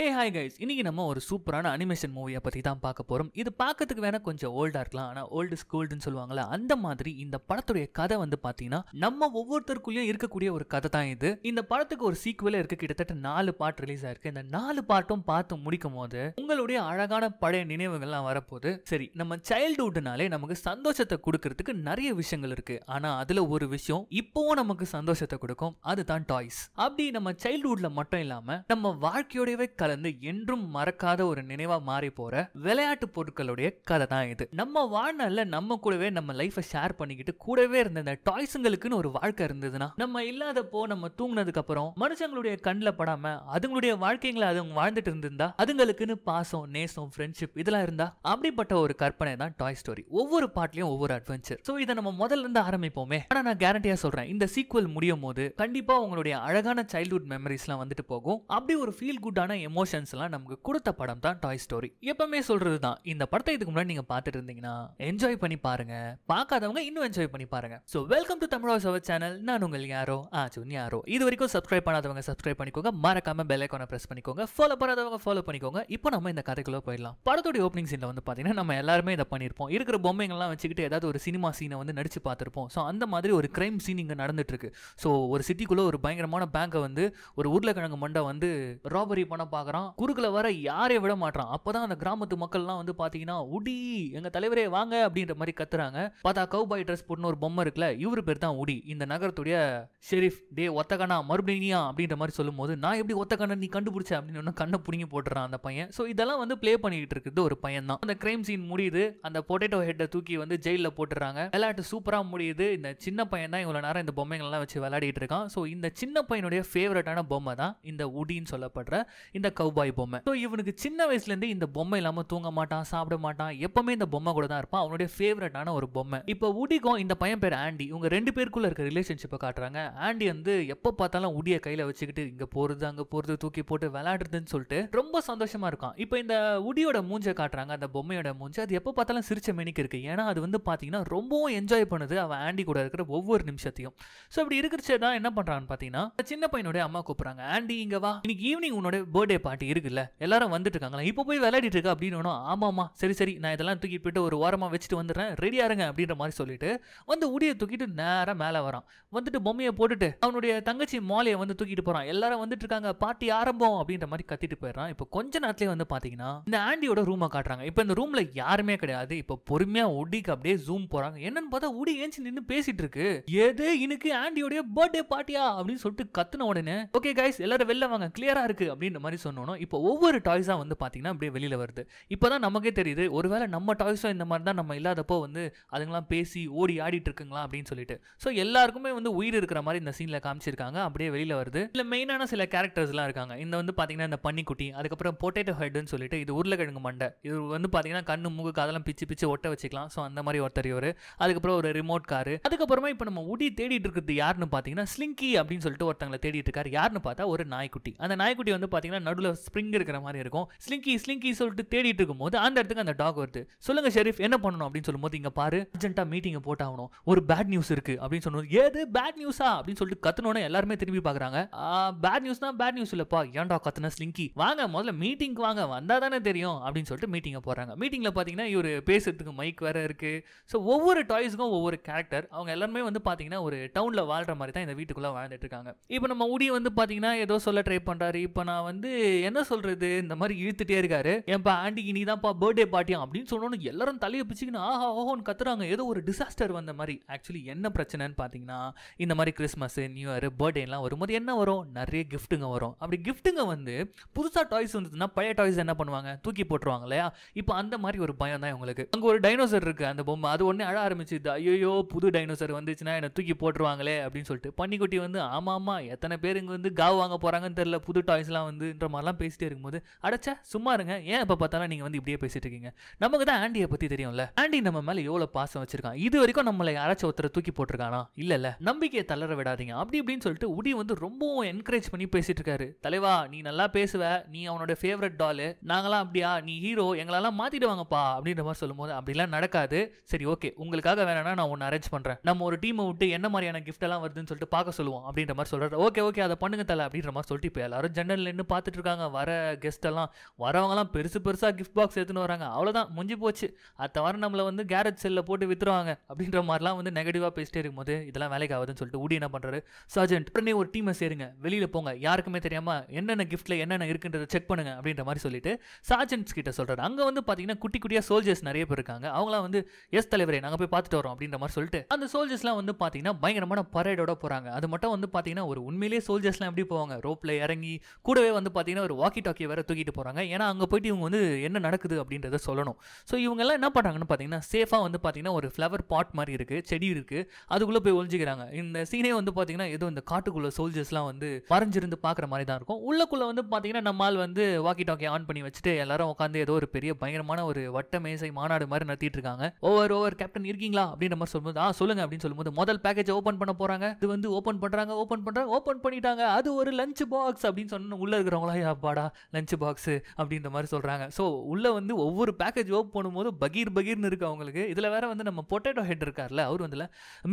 hey hi guys இன்றைக்கி நம்ம ஒரு சூப்பரான அனிமேஷன் மூவியை பற்றி தான் பார்க்க போகிறோம் இது பார்க்கறதுக்கு வேணால் கொஞ்சம் ஓல்டாக இருக்கலாம் ஆனால் ஓல்டு ஸ்கூல்டுன்னு சொல்லுவாங்களே அந்த மாதிரி இந்த படத்துடைய கதை வந்து பார்த்தீங்கன்னா நம்ம ஒவ்வொருத்தருக்குள்ளேயும் இருக்கக்கூடிய ஒரு கதை தான் இது இந்த படத்துக்கு ஒரு சீக்குவலே இருக்க கிட்டத்தட்ட நாலு பாட்டு ரிலீஸ் ஆயிருக்கு இந்த நாலு பாட்டும் பார்த்து முடிக்கும் போது உங்களுடைய அழகான பழைய நினைவுகள்லாம் வரப்போது சரி நம்ம சைல்டுஹுட்னாலே நமக்கு சந்தோஷத்தை கொடுக்கறதுக்கு நிறைய விஷயங்கள் இருக்கு ஆனால் அதில் ஒரு விஷயம் இப்போவும் நமக்கு சந்தோஷத்தை கொடுக்கும் அதுதான் டாய்ஸ் அப்படி நம்ம சைல்டுஹுட்ல மட்டும் இல்லாமல் நம்ம வாழ்க்கையோடவே கலந்து என்றும் மறக்காத ஒரு நினைவா மாறி போற விளையாட்டு பொருட்களுடைய கதை தான் இது நம்ம வாழ்நாள்ல நம்ம கூடவே நம்ம லைஃபை ஷேர் பண்ணிக்கிட்டு கூடவே இருந்த டாய்ஸுங்களுக்குன்னு ஒரு வாழ்க்கை இருந்ததுன்னா நம்ம இல்லாதப்போ நம்ம தூங்கினதுக்கு அப்புறம் மனுஷங்களுடைய கண்ணில் படாம அதுங்களுடைய வாழ்க்கைங்களை அதுங்க வாழ்ந்துட்டு இருந்திருந்தா அதுங்களுக்குன்னு பாசம் நேசம் ஃப்ரெண்ட்ஷிப் இதெல்லாம் இருந்தா அப்படிப்பட்ட ஒரு கற்பனை தான் டாய் ஸ்டோரி ஒவ்வொரு பாட்லயும் ஒவ்வொரு அட்வென்ச்சர் ஸோ இதை நம்ம முதல்ல இருந்து ஆரம்பிப்போமே ஆனா நான் கேரண்டியா சொல்றேன் இந்த சீக்வல் முடியும் போது கண்டிப்பா உங்களுடைய அழகான சைல்ட்ஹுட் மெமரிஸ்லாம் வந்துட்டு போகும் அப்படி ஒரு ஃபீல் குட்டான எமோஷன்ஸ்லாம் நமக்கு கொடுத்த படம் தான் டாய் ஸ்டோரி எப்பவுமே சொல்றது தான் இந்த படத்தை இதுக்கு முன்னாடி நீங்க பார்த்துட்டு இருந்தீங்கன்னா என்ஜாய் பண்ணி பாருங்க பார்க்காதவங்க இன்னும் என்ஜாய் பண்ணி பாருங்க ஸோ வெல்கம் டு தமிழ் அவர் சேனல் நான் உங்கள் யாரோ ஆ சுன் யாரோ இது வரைக்கும் சப்ஸ்கிரைப் பண்ணாதவங்க சப்ஸ்கிரைப் பண்ணிக்கோங்க மறக்காம பெல் ஐக்கான பிரஸ் பண்ணிக்கோங்க ஃபாலோ பண்ணாதவங்க ஃபாலோ பண்ணிக்கோங்க இப்போ நம்ம இந்த கதைக்குள்ள போயிடலாம் படத்துடைய ஓப்பனிங் சீனில் வந்து பார்த்தீங்கன்னா நம்ம எல்லாருமே இதை பண்ணியிருப்போம் இருக்கிற பொம்மைங்கள்லாம் வச்சுக்கிட்டு ஏதாவது ஒரு சினிமா சீனை வந்து நடிச்சு பார்த்துருப்போம் ஸோ அந்த மாதிரி ஒரு கிரைம் சீன் இங்கே நடந்துட்டு இருக்கு ஸோ ஒரு சிட்டிக்குள்ளே ஒரு பயங்கரமான பேங்கை வந்து ஒரு உருளைக்கிழங்கு மண்டை வந்து ராபரி பண்ண பார்க்க பார்க்குறான் குறுக்கில் வர யாரே விட மாட்டான் தான் அந்த கிராமத்து மக்கள்லாம் வந்து பார்த்தீங்கன்னா உடி எங்கள் தலைவரே வாங்க அப்படின்ற மாதிரி கத்துறாங்க பார்த்தா கவுபாய் ட்ரெஸ் போட்டுன்னு ஒரு பொம்மை இருக்குல்ல இவர் பேர் தான் உடி இந்த நகரத்துடைய ஷெரீஃப் டே ஒத்தகனா மறுபடியும் அப்படின்ற மாதிரி சொல்லும் போது நான் எப்படி ஒத்தகண்ணை நீ கண்டுபிடிச்ச அப்படின்னு கண்ணை புடிங்கி போட்டுறான் அந்த பையன் ஸோ இதெல்லாம் வந்து ப்ளே பண்ணிக்கிட்டு இருக்குது ஒரு பையன் தான் அந்த கிரைம் சீன் முடியுது அந்த பொட்டேட்டோ ஹெட்டை தூக்கி வந்து ஜெயிலில் போட்டுறாங்க விளையாட்டு சூப்பராக முடியுது இந்த சின்ன பையன் தான் இவ்வளோ நேரம் இந்த பொம்மைகள்லாம் வச்சு விளையாடிட்டு இருக்கான் ஸோ இந்த சின்ன பையனுடைய ஃபேவரட்டான பொம்மை தான் இந்த உடின்னு சொல்லப்படுற இந்த கவுபாய் பொம்மை ஸோ இவனுக்கு சின்ன வயசுலேருந்து இந்த பொம்மை இல்லாமல் தூங்க மாட்டான் சாப்பிட மாட்டான் எப்பவுமே இந்த பொம்மை கூட தான் இருப்பான் அவனுடைய ஃபேவரட்டான ஒரு பொம்மை இப்போ உடிக்கும் இந்த பையன் பேர் ஆண்டி இவங்க ரெண்டு பேருக்குள்ள இருக்க ரிலேஷன்ஷிப்பை காட்டுறாங்க ஆண்டி வந்து எப்போ பார்த்தாலும் உடியை கையில் வச்சுக்கிட்டு இங்கே போகிறது அங்கே போகிறது தூக்கி போட்டு விளையாடுறதுன்னு சொல்லிட்டு ரொம்ப சந்தோஷமாக இருக்கான் இப்போ இந்த உடியோட மூஞ்சை காட்டுறாங்க அந்த பொம்மையோட மூஞ்சி அது எப்போ பார்த்தாலும் சிரிச்ச மெனிக்கு இருக்குது ஏன்னா அது வந்து பார்த்தீங்கன்னா ரொம்பவும் என்ஜாய் பண்ணுது அவன் ஆண்டி கூட இருக்கிற ஒவ்வொரு நிமிஷத்தையும் ஸோ அப்படி இருக்கிறச்சே தான் என்ன பண்ணுறான்னு பார்த்தீங்கன்னா சின்ன பையனுடைய அம்மா கூப்பிட்றாங்க ஆண்டி இங்கே வா இன்னைக்கு ஈவினிங் உன்னோட பர்த்டே பாட்டி இருக்குல்ல எல்லாரும் வந்துட்டு இருக்காங்களா இப்போ போய் விளையாடிட்டு இருக்கா அப்படின்னு ஆமாம்மா சரி சரி நான் இதெல்லாம் தூக்கிட்டு போயிட்டு ஒரு ஓரமாக வச்சுட்டு வந்துடுறேன் ரெடியா இருங்க அப்படின்ற மாதிரி சொல்லிட்டு வந்து உடியை தூக்கிட்டு நேரம் மேலே வரான் வந்துட்டு பொம்மையை போட்டுட்டு அவனுடைய தங்கச்சி மாலையை வந்து தூக்கிட்டு போறான் எல்லாரும் வந்துட்டு இருக்காங்க பாட்டி ஆரம்பம் அப்படின்ற மாதிரி கத்திட்டு போயிடுறான் இப்போ கொஞ்ச நேரத்துலேயே வந்து பார்த்தீங்கன்னா இந்த ஆண்டியோட ரூமை காட்டுறாங்க இப்போ இந்த ரூம்ல யாருமே கிடையாது இப்போ பொறுமையா உடிக்கு அப்படியே ஜூம் போறாங்க என்னன்னு பார்த்தா உடி ஏஞ்சி நின்று பேசிட்டு இருக்கு எது இன்னைக்கு ஆண்டியோடைய பர்த்டே பார்ட்டியா அப்படின்னு சொல்லிட்டு கத்துன உடனே ஓகே கைஸ் எல்லாரும் வெளில வாங்க கிளியரா இருக்கு அப்படின்ற மாதிரி சொன்னோன்னோ இப்போ ஒவ்வொரு டாய்ஸாக வந்து பார்த்திங்கன்னா அப்படியே வெளியில் வருது இப்போ தான் நமக்கே தெரியுது ஒருவேளை நம்ம டாய்ஸும் இந்த மாதிரி தான் நம்ம இல்லாதப்போ வந்து அதுங்களாம் பேசி ஓடி ஆடிட்டு இருக்குங்களா அப்படின்னு சொல்லிட்டு ஸோ எல்லாருக்குமே வந்து உயிர் இருக்கிற மாதிரி இந்த சீனில் காமிச்சிருக்காங்க அப்படியே வெளியில் வருது இல்லை மெயினான சில கேரக்டர்ஸ்லாம் இருக்காங்க இந்த வந்து பார்த்திங்கன்னா இந்த பன்னிக்குட்டி அதுக்கப்புறம் பொட்டேட்டோ ஹெட்னு சொல்லிட்டு இது உருளைக்கிழங்கு மண்டை இது வந்து பார்த்திங்கன்னா கண்ணு மூக்கு காதெல்லாம் பிச்சு பிச்சு ஒட்ட வச்சுக்கலாம் ஸோ அந்த மாதிரி ஒருத்தர் இவர் அதுக்கப்புறம் ஒரு ரிமோட் காரு அதுக்கப்புறமா இப்போ நம்ம உடி தேடிட்டு இருக்கிறது யாருன்னு பார்த்தீங்கன்னா ஸ்லிங்கி அப்படின்னு சொல்லிட்டு ஒருத்தங்களை தேடிட்டு இருக்காரு யாருன்னு பார்த்தா ஒரு நாய்க்குட்டி அந்த நாய்க்குட்டி வந்து பார்த்தீங்கன்னா நடு நடுவில் ஸ்பிரிங் இருக்கிற மாதிரி இருக்கும் ஸ்லிங்கி ஸ்லிங்கி சொல்லிட்டு தேடிட்டு இருக்கும்போது அந்த இடத்துக்கு அந்த டாக் வருது சொல்லுங்க ஷெரீஃப் என்ன பண்ணணும் அப்படின்னு சொல்லும்போது இங்க பாரு அர்ஜென்ட்டா மீட்டிங்கை போட்டாகணும் ஒரு பேட் நியூஸ் இருக்கு அப்படின்னு சொல்லுவோம் ஏது பேட் நியூஸா அப்படின்னு சொல்லிட்டு கத்தனோட எல்லாருமே திரும்பி பாக்குறாங்க பேட் நியூஸ்னா பேட் நியூஸ் இல்லப்பா ஏன்டா கத்துன ஸ்லிங்கி வாங்க முதல்ல மீட்டிங் வாங்க வந்தா தானே தெரியும் அப்படின்னு சொல்லிட்டு மீட்டிங்கை போகிறாங்க மீட்டிங்கில் பார்த்தீங்கன்னா இவர் பேசுறதுக்கு மைக் வேற இருக்கு ஸோ ஒவ்வொரு டாய்ஸ்க்கும் ஒவ்வொரு கேரக்டர் அவங்க எல்லாருமே வந்து பார்த்தீங்கன்னா ஒரு டவுனில் வாழ்ற மாதிரி தான் இந்த வீட்டுக்குள்ளே வாழ்ந்துட்டு இருக்காங்க இப்போ நம்ம உடி வந்து பார்த்தீங்கன்னா ஏதோ சொல்ல ட்ரை பண்ணுறாரு இப்போ நான் வந்து என்ன சொல்றது இந்த மாதிரி இழுத்துட்டே இருக்காரு பா ஆண்டி இனி தான்ப்பா பர்த்டே பார்ட்டியா அப்படின்னு சொன்னோன்னு எல்லாரும் தலையை பிச்சுக்கின்னு ஆஹா ஓஹோன்னு கத்துறாங்க ஏதோ ஒரு டிசாஸ்டர் வந்த மாதிரி ஆக்சுவலி என்ன பிரச்சனைன்னு பார்த்தீங்கன்னா இந்த மாதிரி கிறிஸ்மஸ் நியூ இயர் பர்த்டேலாம் வரும்போது என்ன வரும் நிறைய கிஃப்ட்டுங்க வரும் அப்படி கிஃப்ட்டுங்க வந்து புதுசாக டாய்ஸ் வந்ததுன்னா பழைய டாய்ஸ் என்ன பண்ணுவாங்க தூக்கி போட்டுருவாங்க இல்லையா இப்போ அந்த மாதிரி ஒரு பயம் தான் உங்களுக்கு அங்கே ஒரு டைனோசர் இருக்கு அந்த பொம்மை அது ஒன்னே அழ ஆரம்பிச்சு ஐயோ புது டைனோசர் வந்துச்சுன்னா என்னை தூக்கி போட்டுருவாங்களே அப்படின்னு சொல்லிட்டு பன்னிக்குட்டி வந்து ஆமாம் ஆமாம் எத்தனை பேர் இங்கே வந்து காவ் வாங்க போகிறாங்கன்னு தெரியல புது டாய்ஸ்லாம் வந்துன்ற மாதிரிலாம் பேசிட்டே இருக்கும்போது அடைச்சா சும்மா இருங்க ஏன் இப்போ பார்த்தாலும் நீங்கள் வந்து இப்படியே பேசிட்டு இருக்கீங்க நமக்கு தான் ஆண்டியை பற்றி தெரியும்ல ஆண்டி நம்ம மேலே எவ்வளோ பாசம் வச்சிருக்கான் இது வரைக்கும் நம்மளை அடைச்ச ஒருத்தரை தூக்கி போட்டிருக்கானா இல்லை இல்லை நம்பிக்கையை தளர விடாதீங்க அப்படி இப்படின்னு சொல்லிட்டு உடி வந்து ரொம்பவும் என்கரேஜ் பண்ணி பேசிட்டு இருக்காரு தலைவா நீ நல்லா பேசுவ நீ அவனோட ஃபேவரட் டாலு நாங்களாம் அப்படியா நீ ஹீரோ எங்களெல்லாம் மாத்திடுவாங்கப்பா அப்படின்ற மாதிரி சொல்லும்போது அப்படிலாம் நடக்காது சரி ஓகே உங்களுக்காக வேணா நான் ஒன்று அரேஞ்ச் பண்ணுறேன் நம்ம ஒரு டீமை விட்டு என்ன மாதிரியான கிஃப்ட் எல்லாம் வருதுன்னு சொல்லிட்டு பார்க்க சொல்லுவோம் அப்படின்ற மாதிரி சொல்றாரு ஓகே ஓகே அதை பண்ணுங்க தலை அப்படின்ற மாதிரி சொல்லிட்டு இப்போ எல்லாரும் ஜன்னல் நின்று பார்த்துட்டு இருக்காங்க வர கெஸ்டெல்லாம் வரவங்கலாம் பெருசு பெருசாக கிஃப்ட் பாக்ஸ் எடுத்துன்னு வராங்க அவ்வளோதான் முஞ்சி போச்சு அத்த வாரம் நம்மளை வந்து கேரேஜ் செல்லில் போட்டு விற்றுருவாங்க அப்படின்ற மாதிரிலாம் வந்து நெகட்டிவாக பேசிட்டே இருக்கும்போது இதெல்லாம் வேலைக்கு ஆகுதுன்னு சொல்லிட்டு ஊடி என்ன பண்ணுறாரு சார்ஜென்ட் உடனே ஒரு டீமை சேருங்க வெளியில் போங்க யாருக்குமே தெரியாமல் என்னென்ன கிஃப்ட்டில் என்னென்ன இருக்குன்றதை செக் பண்ணுங்க அப்படின்ற மாதிரி சொல்லிட்டு சார்ஜென்ட்ஸ் கிட்ட சொல்கிறாரு அங்கே வந்து பார்த்தீங்கன்னா குட்டி குட்டியாக சோல்ஜர்ஸ் நிறைய பேர் இருக்காங்க அவங்களாம் வந்து எஸ் தலைவரே நாங்கள் போய் பார்த்துட்டு வரோம் அப்படின்ற மாதிரி சொல்லிட்டு அந்த சோல்ஜர்ஸ்லாம் வந்து பார்த்தீங்கன்னா பயங்கரமான பரேடோட போகிறாங்க அது மட்டும் வந்து பார்த்தீங்கன்னா ஒரு உண்மையிலேயே சோல்ஜர்ஸ்லாம் எப்படி போவாங்க ரோப்பில் இறங்கி கூடவே வந்து பார்த்தீங்கன்னா பார்த்தீங்கன்னா ஒரு வாக்கி டாக்கி வேறு தூக்கிட்டு போகிறாங்க ஏன்னா அங்கே போயிட்டு இவங்க வந்து என்ன நடக்குது அப்படின்றத சொல்லணும் ஸோ இவங்கெல்லாம் என்ன பண்ணுறாங்கன்னு பார்த்தீங்கன்னா சேஃபாக வந்து பார்த்தீங்கன்னா ஒரு ஃப்ளவர் பாட் மாதிரி இருக்குது செடி இருக்குது அதுக்குள்ளே போய் ஒழிஞ்சிக்கிறாங்க இந்த சீனே வந்து பார்த்தீங்கன்னா ஏதோ இந்த காட்டுக்குள்ளே சோல்ஜர்ஸ்லாம் வந்து மறைஞ்சிருந்து பார்க்குற மாதிரி தான் இருக்கும் உள்ளக்குள்ளே வந்து பார்த்தீங்கன்னா நம்மால் வந்து வாக்கி டாக்கி ஆன் பண்ணி வச்சுட்டு எல்லாரும் உட்காந்து ஏதோ ஒரு பெரிய பயங்கரமான ஒரு வட்ட மேசை மாநாடு மாதிரி நடத்திட்டு இருக்காங்க ஓவர் ஓவர் கேப்டன் இருக்கீங்களா அப்படின்ற மாதிரி சொல்லும்போது ஆ சொல்லுங்க அப்படின்னு சொல்லும்போது முதல் பேக்கேஜ் ஓப்பன் பண்ண போகிறாங்க இது வந்து ஓப்பன் பண்ணுறாங்க ஓப்பன் பண்ணுறாங்க ஓப்பன் பண்ணிட்டாங்க அது ஒரு லஞ்ச் பாக்ஸ் அப்படின்னு சொன்ன உள்ள இருக்கிறவங்களா அப்பாடா லஞ்ச் பாக்ஸு அப்படின்ற மாதிரி சொல்கிறாங்க ஸோ உள்ளே வந்து ஒவ்வொரு பேக்கேஜ் ஓப் பண்ணும்போது பகீர் பகீர்னு இருக்குது அவங்களுக்கு இதில் வேறு வந்து நம்ம பொட்டேட்டோ ஹெட் இருக்கார்ல அவர் வந்துல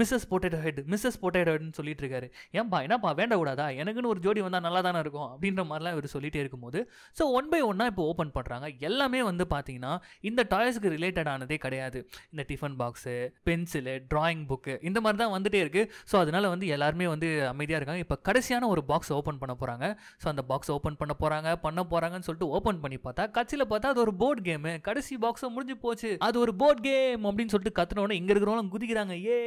Mrs Potato Head Mrs Potato ஹெட்னு சொல்லிட்டு இருக்காரு ஏன்பா என்னப்பா வேண்டக்கூடாதா எனக்குன்னு ஒரு ஜோடி வந்தால் நல்லா தானே இருக்கும் அப்படின்ற மாதிரிலாம் இவர் சொல்லிகிட்டே இருக்கும்போது ஸோ ஒன் பை ஒன்னாக இப்போ ஓப்பன் பண்ணுறாங்க எல்லாமே வந்து பார்த்தீங்கன்னா இந்த டாய்ஸ்க்கு ரிலேட்டட் ஆனதே கிடையாது இந்த tiffin box pencil drawing book இந்த மாதிரி தான் வந்துட்டே இருக்குது ஸோ அதனால் வந்து எல்லாருமே வந்து அமைதியாக இருக்காங்க இப்போ கடைசியான ஒரு பாக்ஸ் ஓப்பன் பண்ண போகிறாங்க ஸோ அந்த பாக்ஸ் ஓப்பன் பண்ண போகிறாங்க பண்ண போகிறாங்கன்னு சொல்லிட்டு ஓப்பன் பண்ணி பார்த்தா கட்சியில் பார்த்தா அது ஒரு போர்டு கேம் கடைசி பாக்ஸ் முடிஞ்சு போச்சு அது ஒரு போர்டு கேம் அப்படின்னு சொல்லிட்டு கத்துனோட இங்கே இருக்கிறவங்களும் குதிக்கிறாங்க ஏ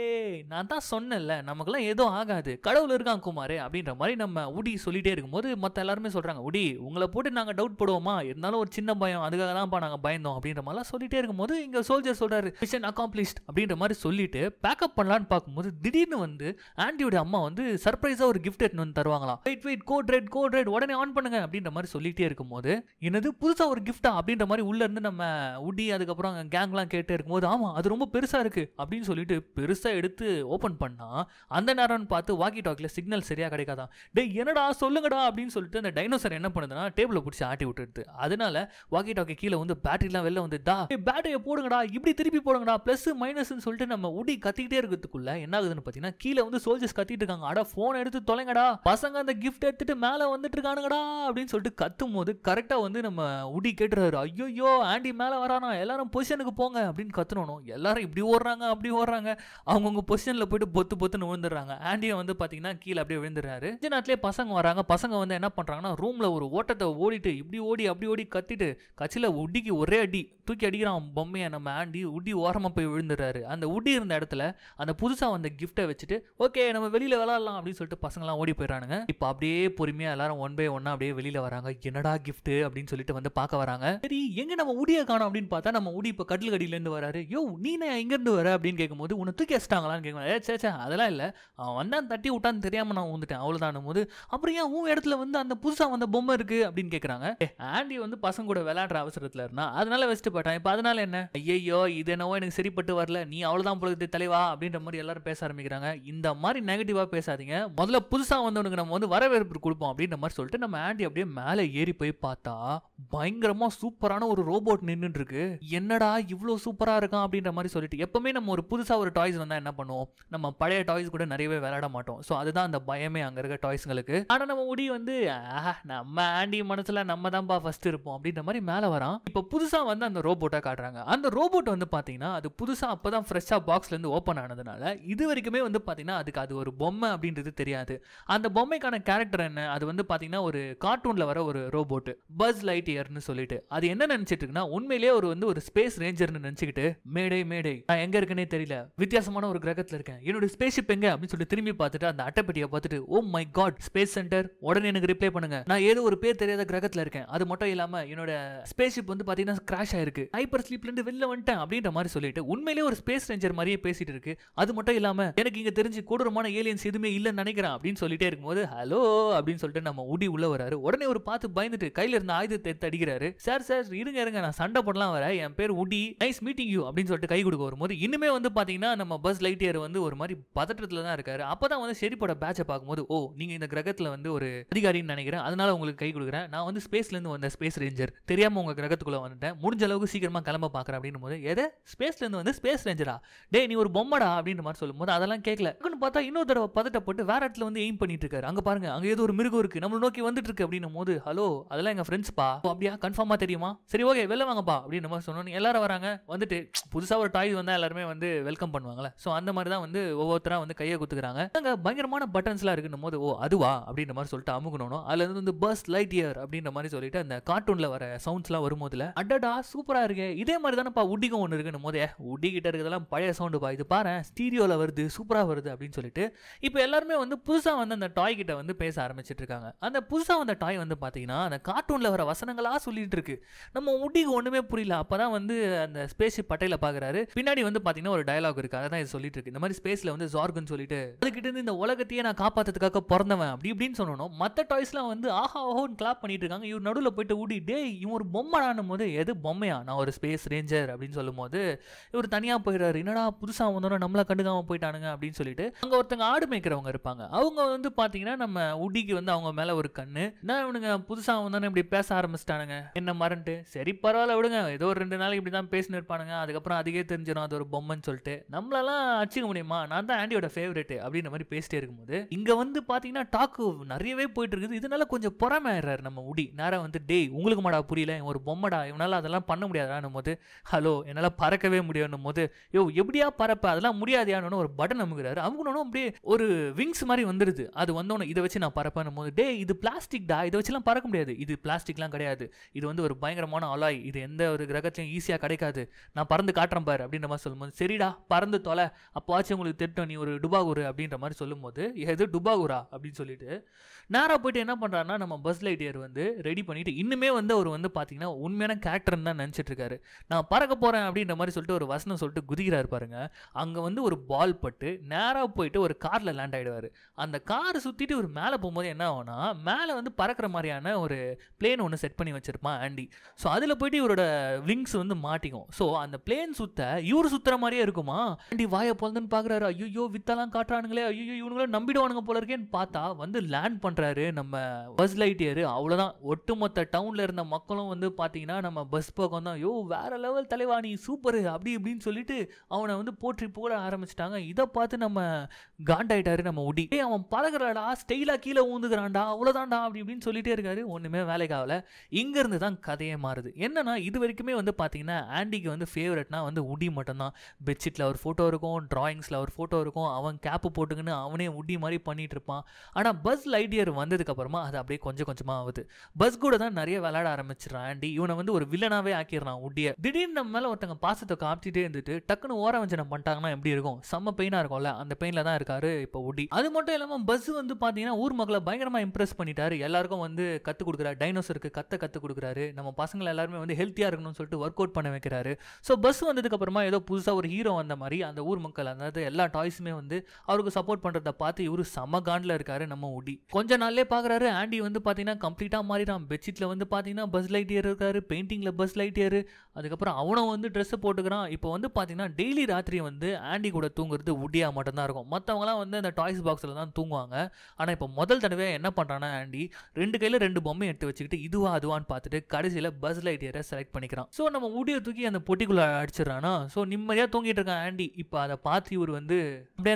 நான் தான் சொன்னேன்ல எல்லாம் எதுவும் ஆகாது கடவுள் இருக்கான் குமார் அப்படின்ற மாதிரி நம்ம உடி சொல்லிட்டே இருக்கும்போது மற்ற எல்லாருமே சொல்கிறாங்க உடி உங்களை போட்டு நாங்கள் டவுட் போடுவோமா இருந்தாலும் ஒரு சின்ன பயம் அதுக்காக தான் நாங்கள் பயந்தோம் அப்படின்ற மாதிரிலாம் சொல்லிட்டே இருக்கும்போது இங்கே சோல்ஜர் சொல்றாரு மிஷன் அக்காம்ப்ளிஷ்ட் அப்படின்ற மாதிரி சொல்லிட்டு பேக்கப் பண்ணலான்னு பார்க்கும்போது திடீர்னு வந்து ஆண்டியோட அம்மா வந்து சர்ப்ரைஸாக ஒரு கிஃப்ட் எடுத்து வந்து தருவாங்களாம் wait wait code red code red உடனே ஆன் பண்ணுங்க அப்படின்னு அப்படின்ற மாதிரி சொல்லிகிட்டே இருக்கும்போது என்னது புதுசாக ஒரு கிஃப்டா அப்படின்ற மாதிரி உள்ளேருந்து நம்ம உடி அதுக்கப்புறம் கேங்லாம் கேட்டே இருக்கும்போது ஆமாம் அது ரொம்ப பெருசாக இருக்குது அப்படின்னு சொல்லிட்டு பெருசாக எடுத்து ஓப்பன் பண்ணால் அந்த நேரம்னு பார்த்து வாக்கி டாக்கில் சிக்னல் சரியாக கிடைக்காதான் டே என்னடா சொல்லுங்கடா அப்படின்னு சொல்லிட்டு அந்த டைனோசர் என்ன பண்ணுதுன்னா டேபிளை பிடிச்சி ஆட்டி விட்டுடுது அதனால வாக்கி டாக்கி கீழே வந்து பேட்டரிலாம் வெளில வந்துதா பேட்டரியை போடுங்கடா இப்படி திருப்பி போடுங்கடா ப்ளஸ் மைனஸ்ன்னு சொல்லிட்டு நம்ம உடி கத்திக்கிட்டே இருக்கிறதுக்குள்ள என்ன ஆகுதுன்னு பார்த்தீங்கன்னா கீழே வந்து சோல்ஜர்ஸ் கத்திட்டு இருக்காங்க அட ஃபோன் எடுத்து தொலைங்கடா பசங்க அந்த கிஃப்ட் எடுத்துட்டு மேலே வந்துட்டு இருக்கானுங்கடா அப்படின்னு அப்படின்னு சொல்லிட்டு கத்தும் போது கரெக்டாக வந்து நம்ம உடி கேட்டுறாரு ஐயோயோ ஆண்டி மேலே வரானா எல்லாரும் பொசிஷனுக்கு போங்க அப்படின்னு கத்துனோம் எல்லாரும் இப்படி ஓடுறாங்க அப்படி ஓடுறாங்க அவங்கவுங்க பொசிஷனில் போயிட்டு பொத்து பொத்துன்னு விழுந்துடுறாங்க ஆண்டியை வந்து பார்த்தீங்கன்னா கீழே அப்படியே விழுந்துடுறாரு இந்த நாட்டிலே பசங்க வராங்க பசங்க வந்து என்ன பண்ணுறாங்கன்னா ரூமில் ஒரு ஓட்டத்தை ஓடிட்டு இப்படி ஓடி அப்படி ஓடி கத்திட்டு கட்சியில் உடிக்கு ஒரே அடி தூக்கி அடிக்கிறான் பொம்மையை நம்ம ஆண்டி உடி ஓரமாக போய் விழுந்துடுறாரு அந்த உடி இருந்த இடத்துல அந்த புதுசாக வந்த கிஃப்ட்டை வச்சுட்டு ஓகே நம்ம வெளியில் விளாட்லாம் அப்படின்னு சொல்லிட்டு பசங்களாம் ஓடி போயிடறானுங்க இப்போ அப்படியே பொறுமையாக எல்லாரும் ஒன் பை ஒன்னாக அப்படியே வெளியில் வெளியில வராங்க என்னடா கிஃப்ட் அப்படின்னு சொல்லிட்டு வந்து பார்க்க வராங்க சரி எங்க நம்ம உடிய காணும் அப்படின்னு பார்த்தா நம்ம உடி இப்போ கட்டில் கடியில இருந்து வராரு யோ நீ நான் எங்க இருந்து வர அப்படின்னு கேட்கும்போது உன்னை தூக்கி வச்சிட்டாங்களான்னு கேட்கும்போது சே சே அதெல்லாம் இல்லை அவன் வந்தான் தட்டி விட்டான்னு தெரியாம நான் வந்துட்டேன் அவ்வளோதான் போது அப்புறம் ஏன் உன் இடத்துல வந்து அந்த புதுசா வந்த பொம்மை இருக்கு அப்படின்னு கேட்குறாங்க ஆண்டி வந்து பசங்க கூட விளையாடுற அவசரத்துல இருந்தா அதனால வச்சுட்டு போயிட்டான் இப்போ அதனால என்ன ஐயோ இது என்னவோ எனக்கு சரிப்பட்டு வரல நீ அவ்வளோதான் பொழுது தலைவா அப்படின்ற மாதிரி எல்லாரும் பேச ஆரம்பிக்கிறாங்க இந்த மாதிரி நெகட்டிவா பேசாதீங்க முதல்ல புதுசா வந்தவனுக்கு நம்ம வந்து வரவேற்பு கொடுப்போம் அப்படின்ற மாதிரி சொல்லிட்டு நம்ம ஆண்டி அப்படியே அப்படியே மேலே ஏறி போய் பார்த்தா பயங்கரமா சூப்பரான ஒரு ரோபோட் நின்று இருக்கு என்னடா இவ்வளோ சூப்பரா இருக்கான் அப்படின்ற மாதிரி சொல்லிட்டு எப்பவுமே நம்ம ஒரு புதுசா ஒரு டாய்ஸ் வந்தா என்ன பண்ணுவோம் நம்ம பழைய டாய்ஸ் கூட நிறையவே விளையாட மாட்டோம் ஸோ அதுதான் அந்த பயமே அங்க இருக்க டாய்ஸ்களுக்கு ஆனா நம்ம முடி வந்து நம்ம ஆண்டி மனசுல நம்ம தான்பா ஃபர்ஸ்ட் இருப்போம் அப்படின்ற மாதிரி மேலே வரான் இப்போ புதுசா வந்து அந்த ரோபோட்டை காட்டுறாங்க அந்த ரோபோட் வந்து பாத்தீங்கன்னா அது புதுசா அப்பதான் ஃப்ரெஷ்ஷா பாக்ஸ்ல இருந்து ஓப்பன் ஆனதுனால இது வரைக்குமே வந்து பாத்தீங்கன்னா அதுக்கு அது ஒரு பொம்மை அப்படின்றது தெரியாது அந்த பொம்மைக்கான கேரக்டர் என்ன அது வந்து பாத்தீங்கன்னா ஒரு கார்ட்டூன் கார்ட்டூனில் வர ஒரு ரோபோட்டு பஸ் லைட் இயர்னு சொல்லிட்டு அது என்ன நினைச்சிட்டு இருக்குன்னா உண்மையிலேயே ஒரு வந்து ஒரு ஸ்பேஸ் ரேஞ்சர்னு நினச்சிக்கிட்டு மேடை மேடை நான் எங்கே இருக்கேனே தெரியல வித்தியாசமான ஒரு கிரகத்தில் இருக்கேன் என்னோட ஸ்பேஸ் எங்க அப்படின்னு சொல்லி திரும்பி பார்த்துட்டு அந்த அட்டைப்பட்டியை பார்த்துட்டு oh my God space centre உடனே எனக்கு ரிப்ளை பண்ணுங்க நான் ஏதோ ஒரு பேர் தெரியாத கிரகத்தில் இருக்கேன் அது மட்டும் இல்லாமல் என்னோட ஸ்பேஸ் வந்து பார்த்தீங்கன்னா கிராஷ் ஆயிருக்கு ஹைப்பர் ஸ்லீப்லேருந்து வெளில வந்துட்டேன் அப்படின்ற மாதிரி சொல்லிட்டு உண்மையிலேயே ஒரு ஸ்பேஸ் ரேஞ்சர் மாதிரியே பேசிட்டு இருக்கு அது மட்டும் இல்லாம எனக்கு இங்க தெரிஞ்சு கொடூரமான ஏலியன்ஸ் எதுவுமே இல்லைன்னு நினைக்கிறேன் அப்படின்னு சொல்லிட்டே இருக்கும்போது ஹலோ அப்படின்னு சொல்லிட்டு நம்ம உடி உள்ள வராரு உடனே உடனே ஒரு பார்த்து பயந்துட்டு கையில இருந்த ஆயுதத்தை தடிக்கிறாரு சார் சார் இருங்க இருங்க நான் சண்டை போடலாம் வர என் பேர் உடி நைஸ் மீட்டிங் யூ அப்படின்னு சொல்லிட்டு கை கொடுக்க வரும்போது இன்னுமே வந்து பாத்தீங்கன்னா நம்ம பஸ் லைட் ஏர் வந்து ஒரு மாதிரி பதட்டத்துல தான் இருக்காரு அப்பதான் வந்து செரிப்போட பேட்சை பார்க்கும்போது ஓ நீங்க இந்த கிரகத்துல வந்து ஒரு அதிகாரின்னு நினைக்கிறேன் அதனால உங்களுக்கு கை கொடுக்குறேன் நான் வந்து ஸ்பேஸ்ல இருந்து வந்த ஸ்பேஸ் ரேஞ்சர் தெரியாம உங்க கிரகத்துக்குள்ள வந்துட்டேன் முடிஞ்ச அளவுக்கு சீக்கிரமா கிளம்ப பாக்குறேன் அப்படின்னு போது எதை ஸ்பேஸ்ல இருந்து வந்து ஸ்பேஸ் ரேஞ்சரா டே நீ ஒரு பொம்மடா அப்படின்ற மாதிரி சொல்லும்போது அதெல்லாம் கேட்கல பார்த்தா இன்னொரு தடவை பதட்டப்பட்டு வேற இடத்துல வந்து எய்ம் பண்ணிட்டு இருக்காரு அங்க பாருங்க அங்க ஏதோ ஒரு மிருகம் இருக்கு நம்ம நோக்கி வந்துட்டு இருக்கு அப்படின்னு அப்படின்னும் போது ஹலோ அதெல்லாம் எங்க ஃப்ரெண்ட்ஸ்ப்பா அப்படியா கன்ஃபார்மாக தெரியுமா சரி ஓகே வெளில வாங்கப்பா அப்படின்னு மாதிரி சொன்னோம் எல்லாரும் வராங்க வந்துட்டு புதுசாக ஒரு டாய்ஸ் வந்தால் எல்லாருமே வந்து வெல்கம் பண்ணுவாங்களே ஸோ அந்த மாதிரி தான் வந்து ஒவ்வொருத்தராக வந்து கையை குத்துக்கிறாங்க அங்கே பயங்கரமான பட்டன்ஸ்லாம் இருக்குன்னும் போது ஓ அதுவா அப்படின்ற மாதிரி சொல்லிட்டு அமுகணும் அதில் வந்து பஸ் லைட் இயர் அப்படின்ற மாதிரி சொல்லிட்டு அந்த கார்ட்டூனில் வர சவுண்ட்ஸ்லாம் போதுல அடடா சூப்பராக இருக்கு இதே மாதிரி தானேப்பா உடிக்கும் ஒன்று இருக்குன்னு போதே உடி இருக்கிறதெல்லாம் பழைய சவுண்டு பா இது பாரு ஸ்டீரியோவில் வருது சூப்பராக வருது அப்படின்னு சொல்லிட்டு இப்போ எல்லாருமே வந்து புதுசாக வந்து அந்த டாய் கிட்ட வந்து பேச ஆரம்பிச்சிட்டு இருக்காங்க அந்த புதுசாக வந்த டாய் வந்து பார்த்தீங்கன்னா அந்த கார்ட்டூனில் வர வசனங்களாக சொல்லிட்டு இருக்கு நம்ம முடிக்கு ஒன்றுமே புரியல அப்போ தான் வந்து அந்த ஸ்பேஸ் பட்டையில் பார்க்குறாரு பின்னாடி வந்து பார்த்தீங்கன்னா ஒரு டயலாக் இருக்கு அதை தான் இது சொல்லிட்டு இருக்கு இந்த மாதிரி ஸ்பேஸில் வந்து ஜார்குன்னு சொல்லிட்டு அதுக்கிட்ட இருந்து இந்த உலகத்தையே நான் காப்பாற்றதுக்காக பிறந்தவன் அப்படி இப்படின்னு சொல்லணும் மற்ற டாய்ஸ்லாம் வந்து ஆஹா ஓஹோன்னு கிளாப் பண்ணிட்டு இருக்காங்க இவர் நடுவில் போயிட்டு ஊடிட்டே டே இவன் ஒரு பொம்மைடானும் போது எது பொம்மையா நான் ஒரு ஸ்பேஸ் ரேஞ்சர் அப்படின்னு சொல்லும் போது இவர் தனியாக போயிடுறாரு என்னடா புதுசாக வந்தோன்னா நம்மளை கண்டுக்காம போயிட்டானுங்க அப்படின்னு சொல்லிட்டு அங்கே ஒருத்தங்க ஆடு மேய்க்கிறவங்க இருப்பாங்க அவங்க வந்து பார்த்தீங்கன்னா நம்ம உடிக்கு வந்து அவங்க மேலே ஒரு கண்ணு நான் இவனுங்க புதுசாக வந்தானே இப்படி பேச ஆரம்பிச்சிட்டானுங்க என்ன மறந்துட்டு சரி பரவாயில்ல விடுங்க ஏதோ ஒரு ரெண்டு நாளைக்கு இப்படி தான் பேசினு இருப்பானுங்க அதுக்கப்புறம் அதுக்கே தெரிஞ்சிடும் அது ஒரு பொம்மைன்னு சொல்லிட்டு நம்மளெல்லாம் அச்சுக்க முடியுமா நான் தான் ஆண்டியோட ஃபேவரேட் அப்படின்ற மாதிரி பேசிட்டே இருக்கும்போது இங்கே வந்து பார்த்தீங்கன்னா டாக்கு நிறையவே போயிட்டு இருக்குது இதனால கொஞ்சம் பொறாமைறாரு நம்ம உடி நேரம் வந்து டேய் உங்களுக்கு மாடா புரியல ஒரு பொம்மைடா இவனால் அதெல்லாம் பண்ண முடியாதான்னும் போது ஹலோ என்னால் பறக்கவே முடியும் போது யோ எப்படியா பறப்ப அதெல்லாம் முடியாதியானு ஒரு பட்டன் அமுகிறாரு அவங்களும் அப்படியே ஒரு விங்ஸ் மாதிரி வந்துடுது அது வந்தோன்னு இதை வச்சு நான் பறப்பேன் போது டே இது பிளாஸ்டிக் டா இதை வச்சுலாம் பறக்க முடியாது இது பிளாஸ்டிக்லாம் கிடையாது இது வந்து ஒரு பயங்கரமான அலாய் இது எந்த ஒரு கிரகத்துலையும் ஈஸியாக கிடைக்காது நான் பறந்து காட்டுறேன் பாரு அப்படின்ற மாதிரி சொல்லும்போது சரிடா பறந்து தொலை அப்போவாச்சும் உங்களுக்கு திட்டம் நீ ஒரு டுபாகூர் அப்படின்ற மாதிரி சொல்லும்போது எது டுபாகூரா அப்படின்னு சொல்லிட்டு நேராக போயிட்டு என்ன பண்ணுறான்னா நம்ம பஸ் லைட்டியர் வந்து ரெடி பண்ணிட்டு இன்னுமே வந்து அவர் வந்து பார்த்தீங்கன்னா உண்மையான கேரக்டர்னு தான் நினச்சிட்டு இருக்காரு நான் பறக்க போகிறேன் அப்படின்ற மாதிரி சொல்லிட்டு ஒரு வசனம் சொல்லிட்டு குதிக்கிறார் பாருங்க அங்கே வந்து ஒரு பால் பட்டு நேராக போயிட்டு ஒரு காரில் லேண்ட் ஆகிடுவார் அந்த கார் சுற்றிட்டு ஒரு மேலே போகும்போது என்ன ஆகும்னா மேலே வந்து பறக்க பறக்கிற மாதிரியான ஒரு பிளேன் ஒன்று செட் பண்ணி வச்சுருப்பான் ஆண்டி ஸோ அதில் போயிட்டு இவரோட விங்ஸ் வந்து மாட்டிக்கும் ஸோ அந்த பிளேன் சுத்த இவர் சுற்றுற மாதிரியே இருக்குமா ஆண்டி வாயை பொழுதுன்னு பார்க்குறாரு ஐயோ வித்தெல்லாம் காட்டுறானுங்களே ஐயோ இவனுங்களும் நம்பிடுவானுங்க போல இருக்கேன்னு பார்த்தா வந்து லேண்ட் பண்ணுறாரு நம்ம பஸ் ஏறு அவ்வளோதான் ஒட்டுமொத்த டவுனில் இருந்த மக்களும் வந்து பார்த்தீங்கன்னா நம்ம பஸ் பக்கம் தான் ஐயோ வேற லெவல் தலைவா நீ சூப்பர் அப்படி இப்படின்னு சொல்லிட்டு அவனை வந்து போற்றி போட ஆரம்பிச்சிட்டாங்க இதை பார்த்து நம்ம காண்டாயிட்டாரு நம்ம உடி அவன் பழகிறாடா ஸ்டைலாக கீழே ஊந்துக்கிறான்டா அவ்வளோதான்டா அப்படி இப்படின்னு சொல்லி சொல்லிட்டே இருக்காரு ஒன்றுமே வேலைக்கு இங்கேருந்து தான் கதையே மாறுது என்னன்னா இது வரைக்குமே வந்து பார்த்தீங்கன்னா ஆண்டிக்கு வந்து ஃபேவரட்னா வந்து உடி மட்டும்தான் பெட்ஷீட்டில் ஒரு ஃபோட்டோ இருக்கும் ட்ராயிங்ஸில் ஒரு ஃபோட்டோ இருக்கும் அவன் கேப்பு போட்டுக்கின்னு அவனே உடி மாதிரி பண்ணிகிட்டு இருப்பான் ஆனால் பஸ் லைடியர் வந்ததுக்கப்புறமா அது அப்படியே கொஞ்சம் கொஞ்சமாக ஆகுது பஸ் கூட தான் நிறைய விளையாட ஆரம்பிச்சிடறான் ஆண்டி இவனை வந்து ஒரு வில்லனாகவே ஆக்கிடுறான் உட்டியை திடீர்னு நம்ம மேலே ஒருத்தங்க பாசத்தை காப்பிட்டுட்டே இருந்துட்டு டக்குன்னு வஞ்சனம் பண்ணிட்டாங்கன்னா எப்படி இருக்கும் செம்ம பெயினாக இருக்கும்ல அந்த பெயினில் தான் இருக்காரு இப்போ உடி அது மட்டும் இல்லாமல் பஸ் வந்து பார்த்தீங்கன்னா ஊர் மக்களை பயங்கரமாக இம்ப்ரெஸ் பண்ணிட்டாரு எல்லாருக்கும் வந்து கற்றுக் கொடுக்குறாரு டைனோசருக்கு கத்த கற்றுக் கொடுக்குறாரு நம்ம பசங்களை எல்லாருமே வந்து ஹெல்த்தியாக இருக்கணும்னு சொல்லிட்டு ஒர்க் அவுட் பண்ண வைக்கிறாரு ஸோ பஸ் வந்ததுக்கப்புறமா ஏதோ புதுசாக ஒரு ஹீரோ வந்த மாதிரி அந்த ஊர் மக்கள் அதாவது எல்லா டாய்ஸுமே வந்து அவருக்கு சப்போர்ட் பண்ணுறத பார்த்து இவர் சம காண்டில் இருக்காரு நம்ம உடி கொஞ்ச நாள்லே பார்க்குறாரு ஆண்டி வந்து பார்த்தீங்கன்னா கம்ப்ளீட்டாக மாறிடான் பெட்ஷீட்டில் வந்து பார்த்தீங்கன்னா பஸ் லைட் ஏறு இருக்காரு பெயிண்டிங்கில் பஸ் லைட் ஏறு அதுக்கப்புறம் அவனும் வந்து ட்ரெஸ்ஸை போட்டுக்கிறான் இப்போ வந்து பார்த்தீங்கன்னா டெய்லி ராத்திரி வந்து ஆண்டி கூட தூங்குறது உடியாக மட்டும்தான் இருக்கும் மற்றவங்களாம் வந்து அந்த டாய்ஸ் பாக்ஸில் தான் தூங்குவாங்க ஆனால் இப்போ முதல் தடவை என்ன பண்ணுறான்னா ஆண்டி ரெண்டு ரெண்டு கையில் ரெண்டு பொம்மை எடுத்து வச்சுக்கிட்டு இதுவா அதுவான்னு பார்த்துட்டு கடைசியில் பஸ் லைட் ஏற செலக்ட் பண்ணிக்கிறான் ஸோ நம்ம முடிய தூக்கி அந்த பொட்டிக்குள்ள அடிச்சிடறானா ஸோ நிம்மதியாக தூங்கிட்டு இருக்கான் ஆண்டி இப்போ அதை பார்த்து இவர் வந்து அப்படியே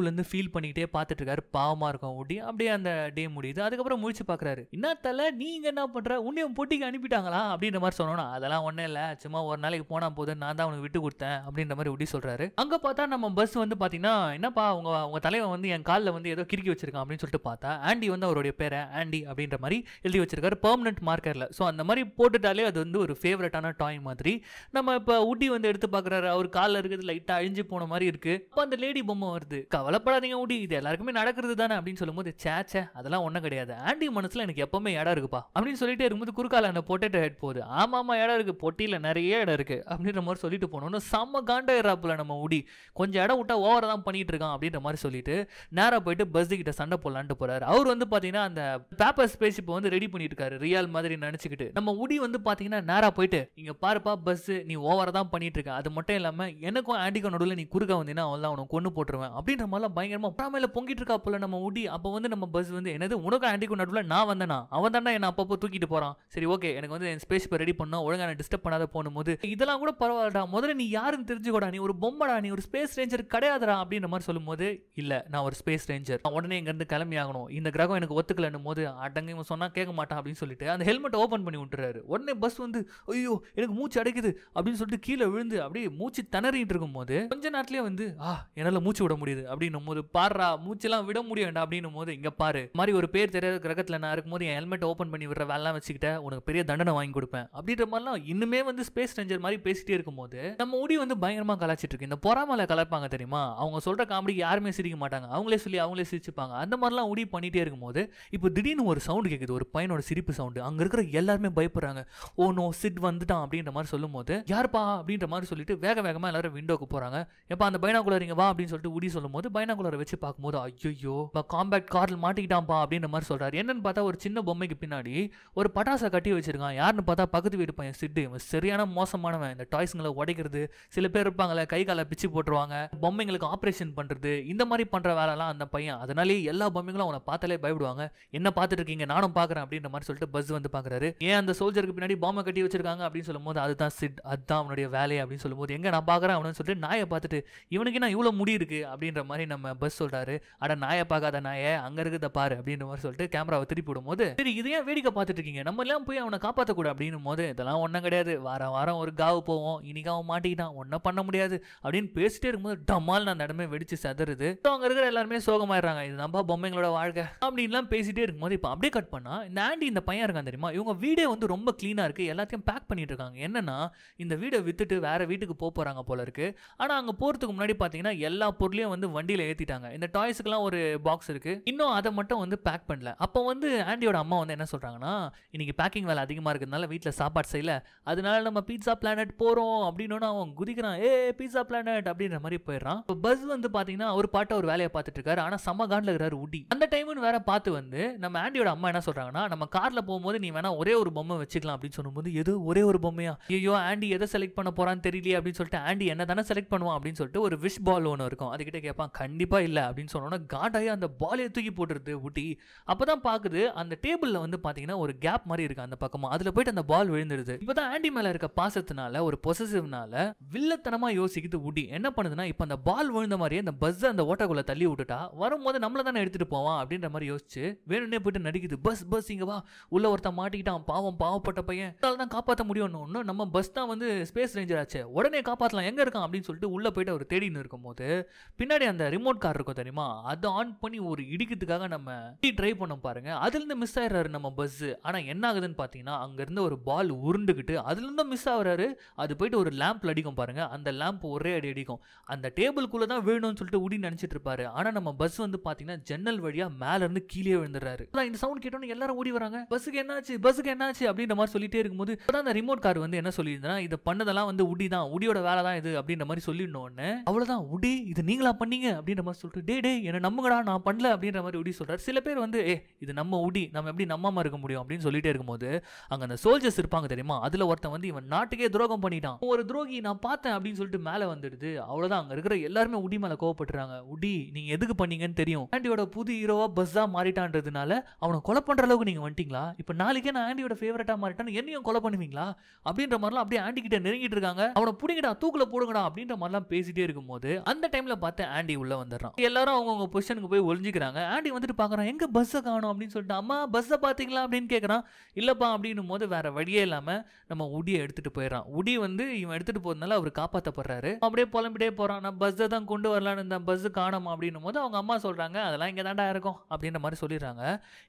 அந்த இருந்து ஃபீல் பண்ணிக்கிட்டே பார்த்துட்டு இருக்காரு பாவமாக இருக்கும் ஊட்டி அப்படியே அந்த டே முடியுது அதுக்கப்புறம் முடிச்சு பார்க்குறாரு என்ன தலை நீங்கள் என்ன பண்ணுற உன்னையும் பொட்டிக்கு அனுப்பிட்டாங்களா அப்படின்ற மாதிரி சொன்னோன்னா அதெல்லாம் ஒன்றும் இல்லை சும்மா ஒரு நாளைக்கு போனால் போதும் நான் தான் அவனுக்கு விட்டு கொடுத்தேன் அப்படின்ற மாதிரி ஊட்டி சொல்கிறாரு அங்கே பார்த்தா நம்ம பஸ் வந்து பார்த்தீங்கன்னா என்னப்பா உங்க உங்க தலைவன் வந்து என் காலில் வந்து ஏதோ கிறுக்கி வச்சிருக்கான் அப்படின்னு சொல்லிட்டு பார்த்தா ஆண்டி வந்து அவருடைய பேரை ஆண்டி அப்படின்ற அப்படின்ற மாதிரி எழுதி வச்சிருக்காரு பெர்மனன்ட் மார்க்கரில் ஸோ அந்த மாதிரி போட்டுட்டாலே அது வந்து ஒரு ஃபேவரட்டான டாய் மாதிரி நம்ம இப்போ உட்டி வந்து எடுத்து பார்க்குறாரு அவர் காலில் இருக்கிறது லைட்டாக அழிஞ்சு போன மாதிரி இருக்கு அப்போ அந்த லேடி பொம்மை வருது கவலைப்படாதீங்க உடி இது எல்லாருக்குமே நடக்கிறது தானே அப்படின்னு சொல்லும்போது சேச்சே அதெல்லாம் ஒன்றும் கிடையாது ஆண்டி மனசில் எனக்கு எப்பவுமே இடம் இருக்குப்பா அப்படின்னு சொல்லிட்டு இருக்கும்போது குறுக்கால அந்த பொட்டேட்டோ ஹெட் போகுது ஆமாம் ஆமா இடம் இருக்கு பொட்டியில் நிறைய இடம் இருக்கு அப்படின்ற மாதிரி சொல்லிட்டு போனோம் செம்ம காண்டாயிராப்பில் நம்ம உடி கொஞ்சம் இடம் விட்டா ஓவர தான் பண்ணிட்டு இருக்கான் அப்படின்ற மாதிரி சொல்லிட்டு நேராக போயிட்டு பஸ்ஸு கிட்ட சண்டை போடலான்ட்டு போறாரு அவர் வந்து பார்த்தீங்கன்னா அந்த பேப்பர் ஸ்பேஸ் ஸ்பேஸ்ஷிப் வந்து ரெடி பண்ணிட்டு இருக்காரு ரியால் மாதிரி நினைச்சுக்கிட்டு நம்ம உடி வந்து பாத்தீங்கன்னா நேரா போயிட்டு இங்க பாருப்பா பஸ் நீ ஓவரா தான் பண்ணிட்டு இருக்க அது மட்டும் இல்லாம எனக்கும் ஆண்டிகோ நடுவில் நீ குறுக்க வந்தீங்கன்னா அவன் உனக்கு கொண்டு போட்டுருவேன் அப்படின்ற மாதிரிலாம் பயங்கரமா பொறாமையில பொங்கிட்டு இருக்கா போல நம்ம உடி அப்போ வந்து நம்ம பஸ் வந்து என்னது உனக்கு ஆண்டிகோ நடுவில் நான் வந்தேனா அவன் தானே என்ன அப்பப்போ தூக்கிட்டு போறான் சரி ஓகே எனக்கு வந்து என் ஸ்பேஸ் இப்போ ரெடி பண்ணோம் ஒழுங்காக டிஸ்டர்ப் பண்ணாத போகும்போது இதெல்லாம் கூட பரவாயில்லடா முதல்ல நீ யாருன்னு தெரிஞ்சுக்கோடா நீ ஒரு பொம்மடா நீ ஒரு ஸ்பேஸ் ரேஞ்சர் கிடையாதுடா அப்படின்ற மாதிரி சொல்லும்போது இல்லை நான் ஒரு ஸ்பேஸ் ரேஞ்சர் உடனே இங்கேருந்து கிளம்பி ஆகணும் இந்த கிரகம் எனக்கு ஒத்துக்கலன்னும் போது அடங்கும் இவன் சொன்னால் கேட்க மாட்டான் அப்படின்னு சொல்லிட்டு அந்த ஹெல்மெட்டை ஓப்பன் பண்ணி விட்டுறாரு உடனே பஸ் வந்து ஐயோ எனக்கு மூச்சு அடைக்குது அப்படின்னு சொல்லிட்டு கீழே விழுந்து அப்படியே மூச்சு திணறிட்டு இருக்கும்போது கொஞ்ச நேரத்துலேயே வந்து ஆ என்னால் மூச்சு விட முடியுது அப்படின்னும் போது பாடுறா மூச்செல்லாம் விட முடியும் வேண்டாம் அப்படின்னும் போது இங்கே பாரு மாதிரி ஒரு பேர் தெரியாத கிரகத்தில் நான் இருக்கும்போது என் ஹெல்மெட் ஓப்பன் பண்ணி விடுற வேலைலாம் வச்சுக்கிட்ட உனக்கு பெரிய தண்டனை வாங்கி கொடுப்பேன் அப்படின்ற மாதிரிலாம் இன்னுமே வந்து ஸ்பேஸ் ரேஞ்சர் மாதிரி பேசிட்டே இருக்கும்போது நம்ம உடி வந்து பயங்கரமாக கலாச்சிட்டு இருக்கு இந்த பொறாமலை கலப்பாங்க தெரியுமா அவங்க சொல்கிற காமெடிக்கு யாருமே சிரிக்க மாட்டாங்க அவங்களே சொல்லி அவங்களே சிரிச்சுப்பாங்க அந்த மாதிரிலாம் உடி பண்ணிகிட்டே இருக்கும்போது இப்போ திடீர்னு ஒரு சவுண்ட் சவுண்டு கேட்குது ஒரு பையனோட சிரிப்பு சவுண்டு அங்கே இருக்கிற எல்லாருமே பயப்படுறாங்க ஓ நோ சிட் வந்துட்டான் அப்படின்ற மாதிரி சொல்லும் போது யார்ப்பா அப்படின்ற மாதிரி சொல்லிட்டு வேக வேகமாக எல்லாரும் விண்டோக்கு போகிறாங்க எப்போ அந்த பைனாக்குலர் இங்கே வா அப்படின்னு சொல்லிட்டு உடி சொல்லும் போது பைனாக்குலரை வச்சு பார்க்கும்போது ஐயோ காம்பேக்ட் காரில் மாட்டிக்கிட்டான்ப்பா அப்படின்ற மாதிரி சொல்கிறார் என்னன்னு பார்த்தா ஒரு சின்ன பொம்மைக்கு பின்னாடி ஒரு பட்டாசை கட்டி வச்சிருக்கான் யாருன்னு பார்த்தா பக்கத்து வீடு பையன் சிட்டு இவன் சரியான மோசமானவன் இந்த டாய்ஸுங்களை உடைக்கிறது சில பேர் இருப்பாங்களே கை காலை பிச்சு போட்டுருவாங்க பொம்மைங்களுக்கு ஆப்ரேஷன் பண்ணுறது இந்த மாதிரி பண்ணுற வேலைலாம் அந்த பையன் அதனாலேயே எல்லா பொம்மைங்களும் அவனை பார்த்தாலே பயப்படுவாங்க என்ன பார்த்துட்டு இருக்கீங்க நானும் பார்க்குறேன் அப்படின்ற மாதிரி சொல்லிட்டு பஸ் வந்து பார்க்குறாரு ஏன் அந்த சோல்ஜருக்கு பின்னாடி பாம்பை கட்டி வச்சிருக்காங்க அப்படின்னு சொல்லும்போது அதுதான் சிட் அதுதான் அவனுடைய வேலை அப்படின்னு சொல்லும்போது எங்கே நான் பார்க்குறேன் அவனு சொல்லிட்டு நாயை பார்த்துட்டு இவனுக்கு நான் இவ்வளோ முடி இருக்கு அப்படின்ற மாதிரி நம்ம பஸ் சொல்கிறாரு அட நாயை பார்க்காத நாயை அங்கே இருக்கிற பாரு அப்படின்ற மாதிரி சொல்லிட்டு கேமராவை திருப்பி விடும்போது சரி இதையே வேடிக்கை பார்த்துட்டு இருக்கீங்க நம்ம எல்லாம் போய் அவனை கூட அப்படின்னு போது இதெல்லாம் ஒன்றும் கிடையாது வாரம் வாரம் ஒரு காவு போவோம் இனிக்காவும் அவன் மாட்டிக்கிட்டான் ஒன்றும் பண்ண முடியாது அப்படின்னு பேசிட்டே இருக்கும்போது டமால் நான் இடமே வெடிச்சு சதறுது அவங்க இருக்கிற எல்லாருமே சோகமாயிடுறாங்க இது நம்ம பொம்மைங்களோட வாழ்க்கை அப்படின்லாம் பேசிட்டே இருக்கும்போது இப்போ அப்படியே கட் பண்ணால் இந்த ஆண்டி இந்த பையன் இருக்கான் தெரியுமா இவங்க வீடே வந்து ரொம்ப க்ளீனாக இருக்குது எல்லாத்தையும் பேக் பண்ணிட்டு இருக்காங்க என்னென்னா இந்த வீடை விற்றுட்டு வேறு வீட்டுக்கு போக போகிறாங்க போல இருக்குது ஆனால் அங்கே போகிறதுக்கு முன்னாடி பார்த்தீங்கன்னா எல்லா பொருளையும் வந்து வண்டியில் ஏற்றிட்டாங்க இந்த டாய்ஸுக்கெலாம் ஒரு பாக்ஸ் இருக்குது இன்னும் அதை மட்டும் வந்து பேக் பண்ணல அப்போ வந்து ஆண்டியோட அம்மா வந்து என்ன சொல்கிறாங்கன்னா இன்றைக்கி பேக்கிங் வேலை அதிகமாக இருக்கிறதுனால வீட்டில் சாப்பாடு செய்யல அதனால நம்ம பீட்சா பிளானட் போகிறோம் அப்படின்னு அவன் குதிக்கிறான் ஏ பீட்சா பிளானட் அப்படின்ற மாதிரி போயிடுறான் இப்போ பஸ் வந்து பார்த்தீங்கன்னா ஒரு பாட்டை ஒரு வேலையை பார்த்துட்டு இருக்காரு ஆனால் சம காண்டில் இருக்கிறாரு உடி அந்த டைம்னு வேற பார்த்து வந்து நம்ம ஆண்டியோட அம்மா என்ன சொல்கிறாங்கன்னா நம்ம காரில் போகும்போது நீ வேணா ஒரே ஒரு பொம்மை வச்சுக்கலாம் அப்படின்னு சொல்லும்போது எது ஒரே ஒரு பொம்மையா ஐயோ ஆண்டி எதை செலக்ட் பண்ண போகிறான்னு தெரியலையே அப்படின்னு சொல்லிட்டு ஆண்டி என்ன தானே செலக்ட் பண்ணுவான் அப்படின்னு சொல்லிட்டு ஒரு விஷ் பால் ஒன்று இருக்கும் அதுக்கிட்ட கேட்பான் கண்டிப்பாக இல்லை அப்படின்னு சொன்னோன்னா காட்டாகி அந்த பாலையை தூக்கி போட்டுருது ஊட்டி அப்போ தான் பார்க்குது அந்த டேபிளில் வந்து பார்த்தீங்கன்னா ஒரு கேப் மாதிரி இருக்குது அந்த பக்கமாக அதில் போயிட்டு அந்த பால் விழுந்துருது இப்போ தான் ஆண்டி மேலே இருக்க பாசத்தினால ஒரு பொசசிவ்னால வில்லத்தனமாக யோசிக்குது ஊட்டி என்ன பண்ணுதுன்னா இப்போ அந்த பால் விழுந்த மாதிரியே அந்த பஸ் அந்த ஓட்டக்குள்ளே தள்ளி விட்டுட்டா வரும்போது நம்மளை தானே எடுத்துகிட்டு போவான் அப்படின்ற மாதிரி யோசிச்சு வேணும்னே போயிட்டு நடிக்குது பஸ் பஸ் இங்கே வா உள்ள ஒருத்தன் மாட்டிக்கிட்டான் பாவம் பாவப்பட்ட பையன் அதனால தான் காப்பாற்ற முடியும் ஒன்று நம்ம பஸ் தான் வந்து ஸ்பேஸ் ரேஞ்சர் ஆச்சு உடனே காப்பாற்றலாம் எங்கே இருக்கான் அப்படின்னு சொல்லிட்டு உள்ளே போயிட்டு அவர் தேடின்னு இருக்கும்போது பின்னாடி அந்த ரிமோட் கார் இருக்கும் தெரியுமா அதை ஆன் பண்ணி ஒரு இடிக்கிறதுக்காக நம்ம ட்ரை பண்ண பாருங்க அதுலேருந்து மிஸ் ஆயிடுறாரு நம்ம பஸ்ஸு ஆனால் என்ன ஆகுதுன்னு பார்த்தீங்கன்னா அங்கேருந்து ஒரு பால் உருண்டுக்கிட்டு அதுலேருந்து மிஸ் ஆகுறாரு அது போயிட்டு ஒரு லேம்ப்ல அடிக்கும் பாருங்க அந்த லேம்ப் ஒரே அடி அடிக்கும் அந்த டேபிள்குள்ளே தான் வேணும்னு சொல்லிட்டு உடி நினச்சிட்டு இருப்பாரு ஆனால் நம்ம பஸ் வந்து பார்த்தீங்கன்னா ஜன்னல் வழியாக மேலேருந்து கீழே விழுந்துடுறாரு இந்த சவுண்ட் கேட்டோன்னு எல்லாரும் ஓடி வராங்க பஸ்ஸுக்கு என்னாச்சு பஸ்ஸுக்கு என்னாச்சு அப்படின்ற மாதிரி சொல்லிட்டே இருக்கும்போது அந்த ரிமோட் கார் வந்து என்ன பண்ணதெல்லாம் வந்து உடி தான் உடியோட வேலை தான் இது அப்படின்ற மாதிரி அவ்வளோதான் உடி இது நீங்களா பண்ணீங்க அப்படின்ற மாதிரி சொல்லிட்டு டே டே என்ன நான் பண்ணல அப்படின்ற மாதிரி உடி சொல்றாரு சில பேர் வந்து ஏ இது நம்ம உடி நம்ம எப்படி இருக்க முடியும் அப்படின்னு சொல்லிட்டே இருக்கும்போது அங்க அந்த சோல்ஜர்ஸ் இருப்பாங்க தெரியுமா அதுல ஒருத்தன் வந்து இவன் நாட்டுக்கே துரோகம் பண்ணிட்டான் ஒரு துரோகி நான் பார்த்தேன் அப்படின்னு சொல்லிட்டு மேலே வந்துடுது அவ்வளோதான் அங்கே இருக்கிற எல்லாருமே உடி மேலே கோவப்படுறாங்க உடி நீங்க எதுக்கு பண்ணீங்கன்னு தெரியும் ஆண்டியோட புது ஹீரோவா தான் மாறிட்டான்றதுனால அவனை கொலை கொலை பண்ணுற அளவுக்கு நீங்கள் வந்துட்டீங்களா இப்போ நாளைக்கே நான் ஆண்டியோட ஃபேவரட்டாக மாறிட்டேன் என்னையும் கொலை பண்ணுவீங்களா அப்படின்ற மாதிரிலாம் அப்படியே ஆண்டிகிட்ட நெருங்கிட்டு இருக்காங்க அவனை பிடிங்கடா தூக்கில் போடுங்கடா அப்படின்ற மாதிரிலாம் பேசிட்டே இருக்கும்போது அந்த டைமில் பார்த்து ஆண்டி உள்ளே வந்துடுறான் எல்லாரும் அவங்கவுங்க பொசிஷனுக்கு போய் ஒழிஞ்சிக்கிறாங்க ஆண்டி வந்துட்டு பார்க்குறான் எங்கே பஸ்ஸை காணும் அப்படின்னு சொல்லிட்டு அம்மா பஸ்ஸை பார்த்தீங்களா அப்படின்னு கேட்குறான் இல்லைப்பா அப்படின்னும் போது வேற வழியே இல்லாமல் நம்ம உடியை எடுத்துகிட்டு போயிடறான் உடி வந்து இவன் எடுத்துகிட்டு போகிறதுனால அவர் காப்பாற்றப்படுறாரு அப்படியே புலம்பிட்டே போகிறான் நான் பஸ்ஸை தான் கொண்டு வரலான்னு இந்த பஸ்ஸு காணோம் அப்படின்னும் போது அவங்க அம்மா சொல்கிறாங்க அதெல்லாம் இங்கே தாண்டா இருக்கும் அப்படின்ற மாதிரி சொல்லிடுறாங்க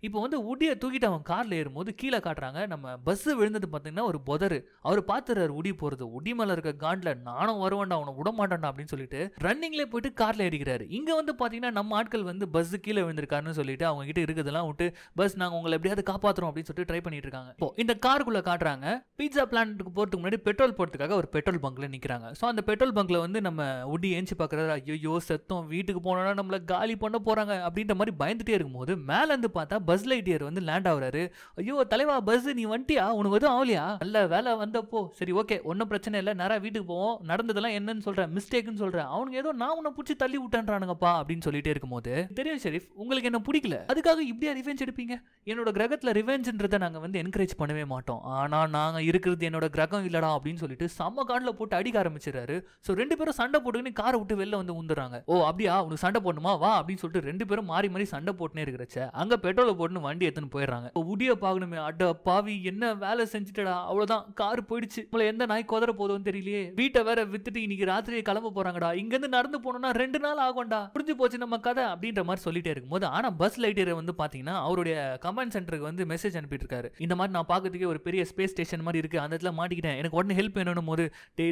இப்போ வந்து உடியை தூக்கிட்டு அவன் காரில் ஏறும்போது கீழே காட்டுறாங்க நம்ம பஸ்ஸு விழுந்தது பார்த்தீங்கன்னா ஒரு புதரு அவர் பார்த்துறாரு உடி போகிறது உடி மேலே இருக்க காண்டில் நானும் வருவேன்டா அவனை விட மாட்டேன்டா அப்படின்னு சொல்லிட்டு ரன்னிங்லேயே போயிட்டு காரில் ஏறிக்கிறாரு இங்கே வந்து பார்த்தீங்கன்னா நம்ம ஆட்கள் வந்து பஸ் கீழே விழுந்திருக்காருன்னு சொல்லிட்டு அவங்க கிட்ட இருக்கிறதெல்லாம் விட்டு பஸ் நாங்கள் உங்களை எப்படியாவது காப்பாற்றுறோம் அப்படின்னு சொல்லிட்டு ட்ரை பண்ணிட்டு இருக்காங்க இப்போ இந்த காருக்குள்ளே காட்டுறாங்க பீட்சா பிளான்ட்டுக்கு போகிறதுக்கு முன்னாடி பெட்ரோல் போகிறதுக்காக ஒரு பெட்ரோல் பங்க்கில் நிற்கிறாங்க ஸோ அந்த பெட்ரோல் பங்க்கில் வந்து நம்ம உடி ஏஞ்சி பார்க்குறாரு ஐயோ செத்தம் வீட்டுக்கு போனோன்னா நம்மளை காலி பண்ண போகிறாங்க அப்படின்ற மாதிரி பயந்துட்டே இருக்கும்போது மேலேருந்து பார்த்தா பஸ் லைட் செக்ரட்டரியர் வந்து லேண்ட் ஆகுறாரு ஐயோ தலைவா பஸ் நீ வண்டியா உனக்கு எதுவும் ஆகலையா நல்ல வேலை வந்தப்போ சரி ஓகே ஒன்றும் பிரச்சனை இல்லை நேராக வீட்டுக்கு போவோம் நடந்ததெல்லாம் என்னன்னு சொல்கிறேன் மிஸ்டேக்குன்னு சொல்கிறேன் அவனுக்கு ஏதோ நான் உன்னை பிடிச்சி தள்ளி விட்டேன்றானுங்கப்பா அப்படின்னு சொல்லிட்டே இருக்கும்போது தெரியும் ஷெரீஃப் உங்களுக்கு என்ன பிடிக்கல அதுக்காக இப்படியா ரிவெஞ்ச் எடுப்பீங்க என்னோட கிரகத்தில் ரிவெஞ்சுன்றதை நாங்கள் வந்து என்கரேஜ் பண்ணவே மாட்டோம் ஆனால் நாங்கள் இருக்கிறது என்னோட கிரகம் இல்லடா அப்படின்னு சொல்லிட்டு செம்ம காண்டில் போட்டு அடிக்க ஆரம்பிச்சிடறாரு ஸோ ரெண்டு பேரும் சண்டை போட்டுக்கின்னு காரை விட்டு வெளில வந்து உந்துறாங்க ஓ அப்படியா உனக்கு சண்டை போடணுமா வா அப்படின்னு சொல்லிட்டு ரெண்டு பேரும் மாறி மாறி சண்டை போட்டுனே இருக்கிறச்ச அங்கே பெட்ரோலை போட்டுன்னு வண்டி வண்டி எடுத்துன்னு போயிடுறாங்க உடிய பாக்கணுமே அட பாவி என்ன வேலை செஞ்சுட்டடா அவ்வளவுதான் கார் போயிடுச்சு உங்களை எந்த நாய் குதிர போதும் தெரியலையே வீட்டை வேற வித்துட்டு இன்னைக்கு ராத்திரியை கிளம்ப போறாங்கடா இங்க இருந்து நடந்து போனோம்னா ரெண்டு நாள் ஆகும்டா புரிஞ்சு போச்சு நம்ம கதை அப்படின்ற மாதிரி சொல்லிட்டே இருக்கும்போது ஆனா பஸ் லைட்டர் வந்து பாத்தீங்கன்னா அவருடைய கமாண்ட் சென்டருக்கு வந்து மெசேஜ் அனுப்பிட்டு இருக்காரு இந்த மாதிரி நான் பாக்கிறதுக்கே ஒரு பெரிய ஸ்பேஸ் ஸ்டேஷன் மாதிரி இருக்கு அந்த இடத்துல மாட்டிக்கிட்டேன் எனக்கு உடனே ஹெல்ப் வேணும் போது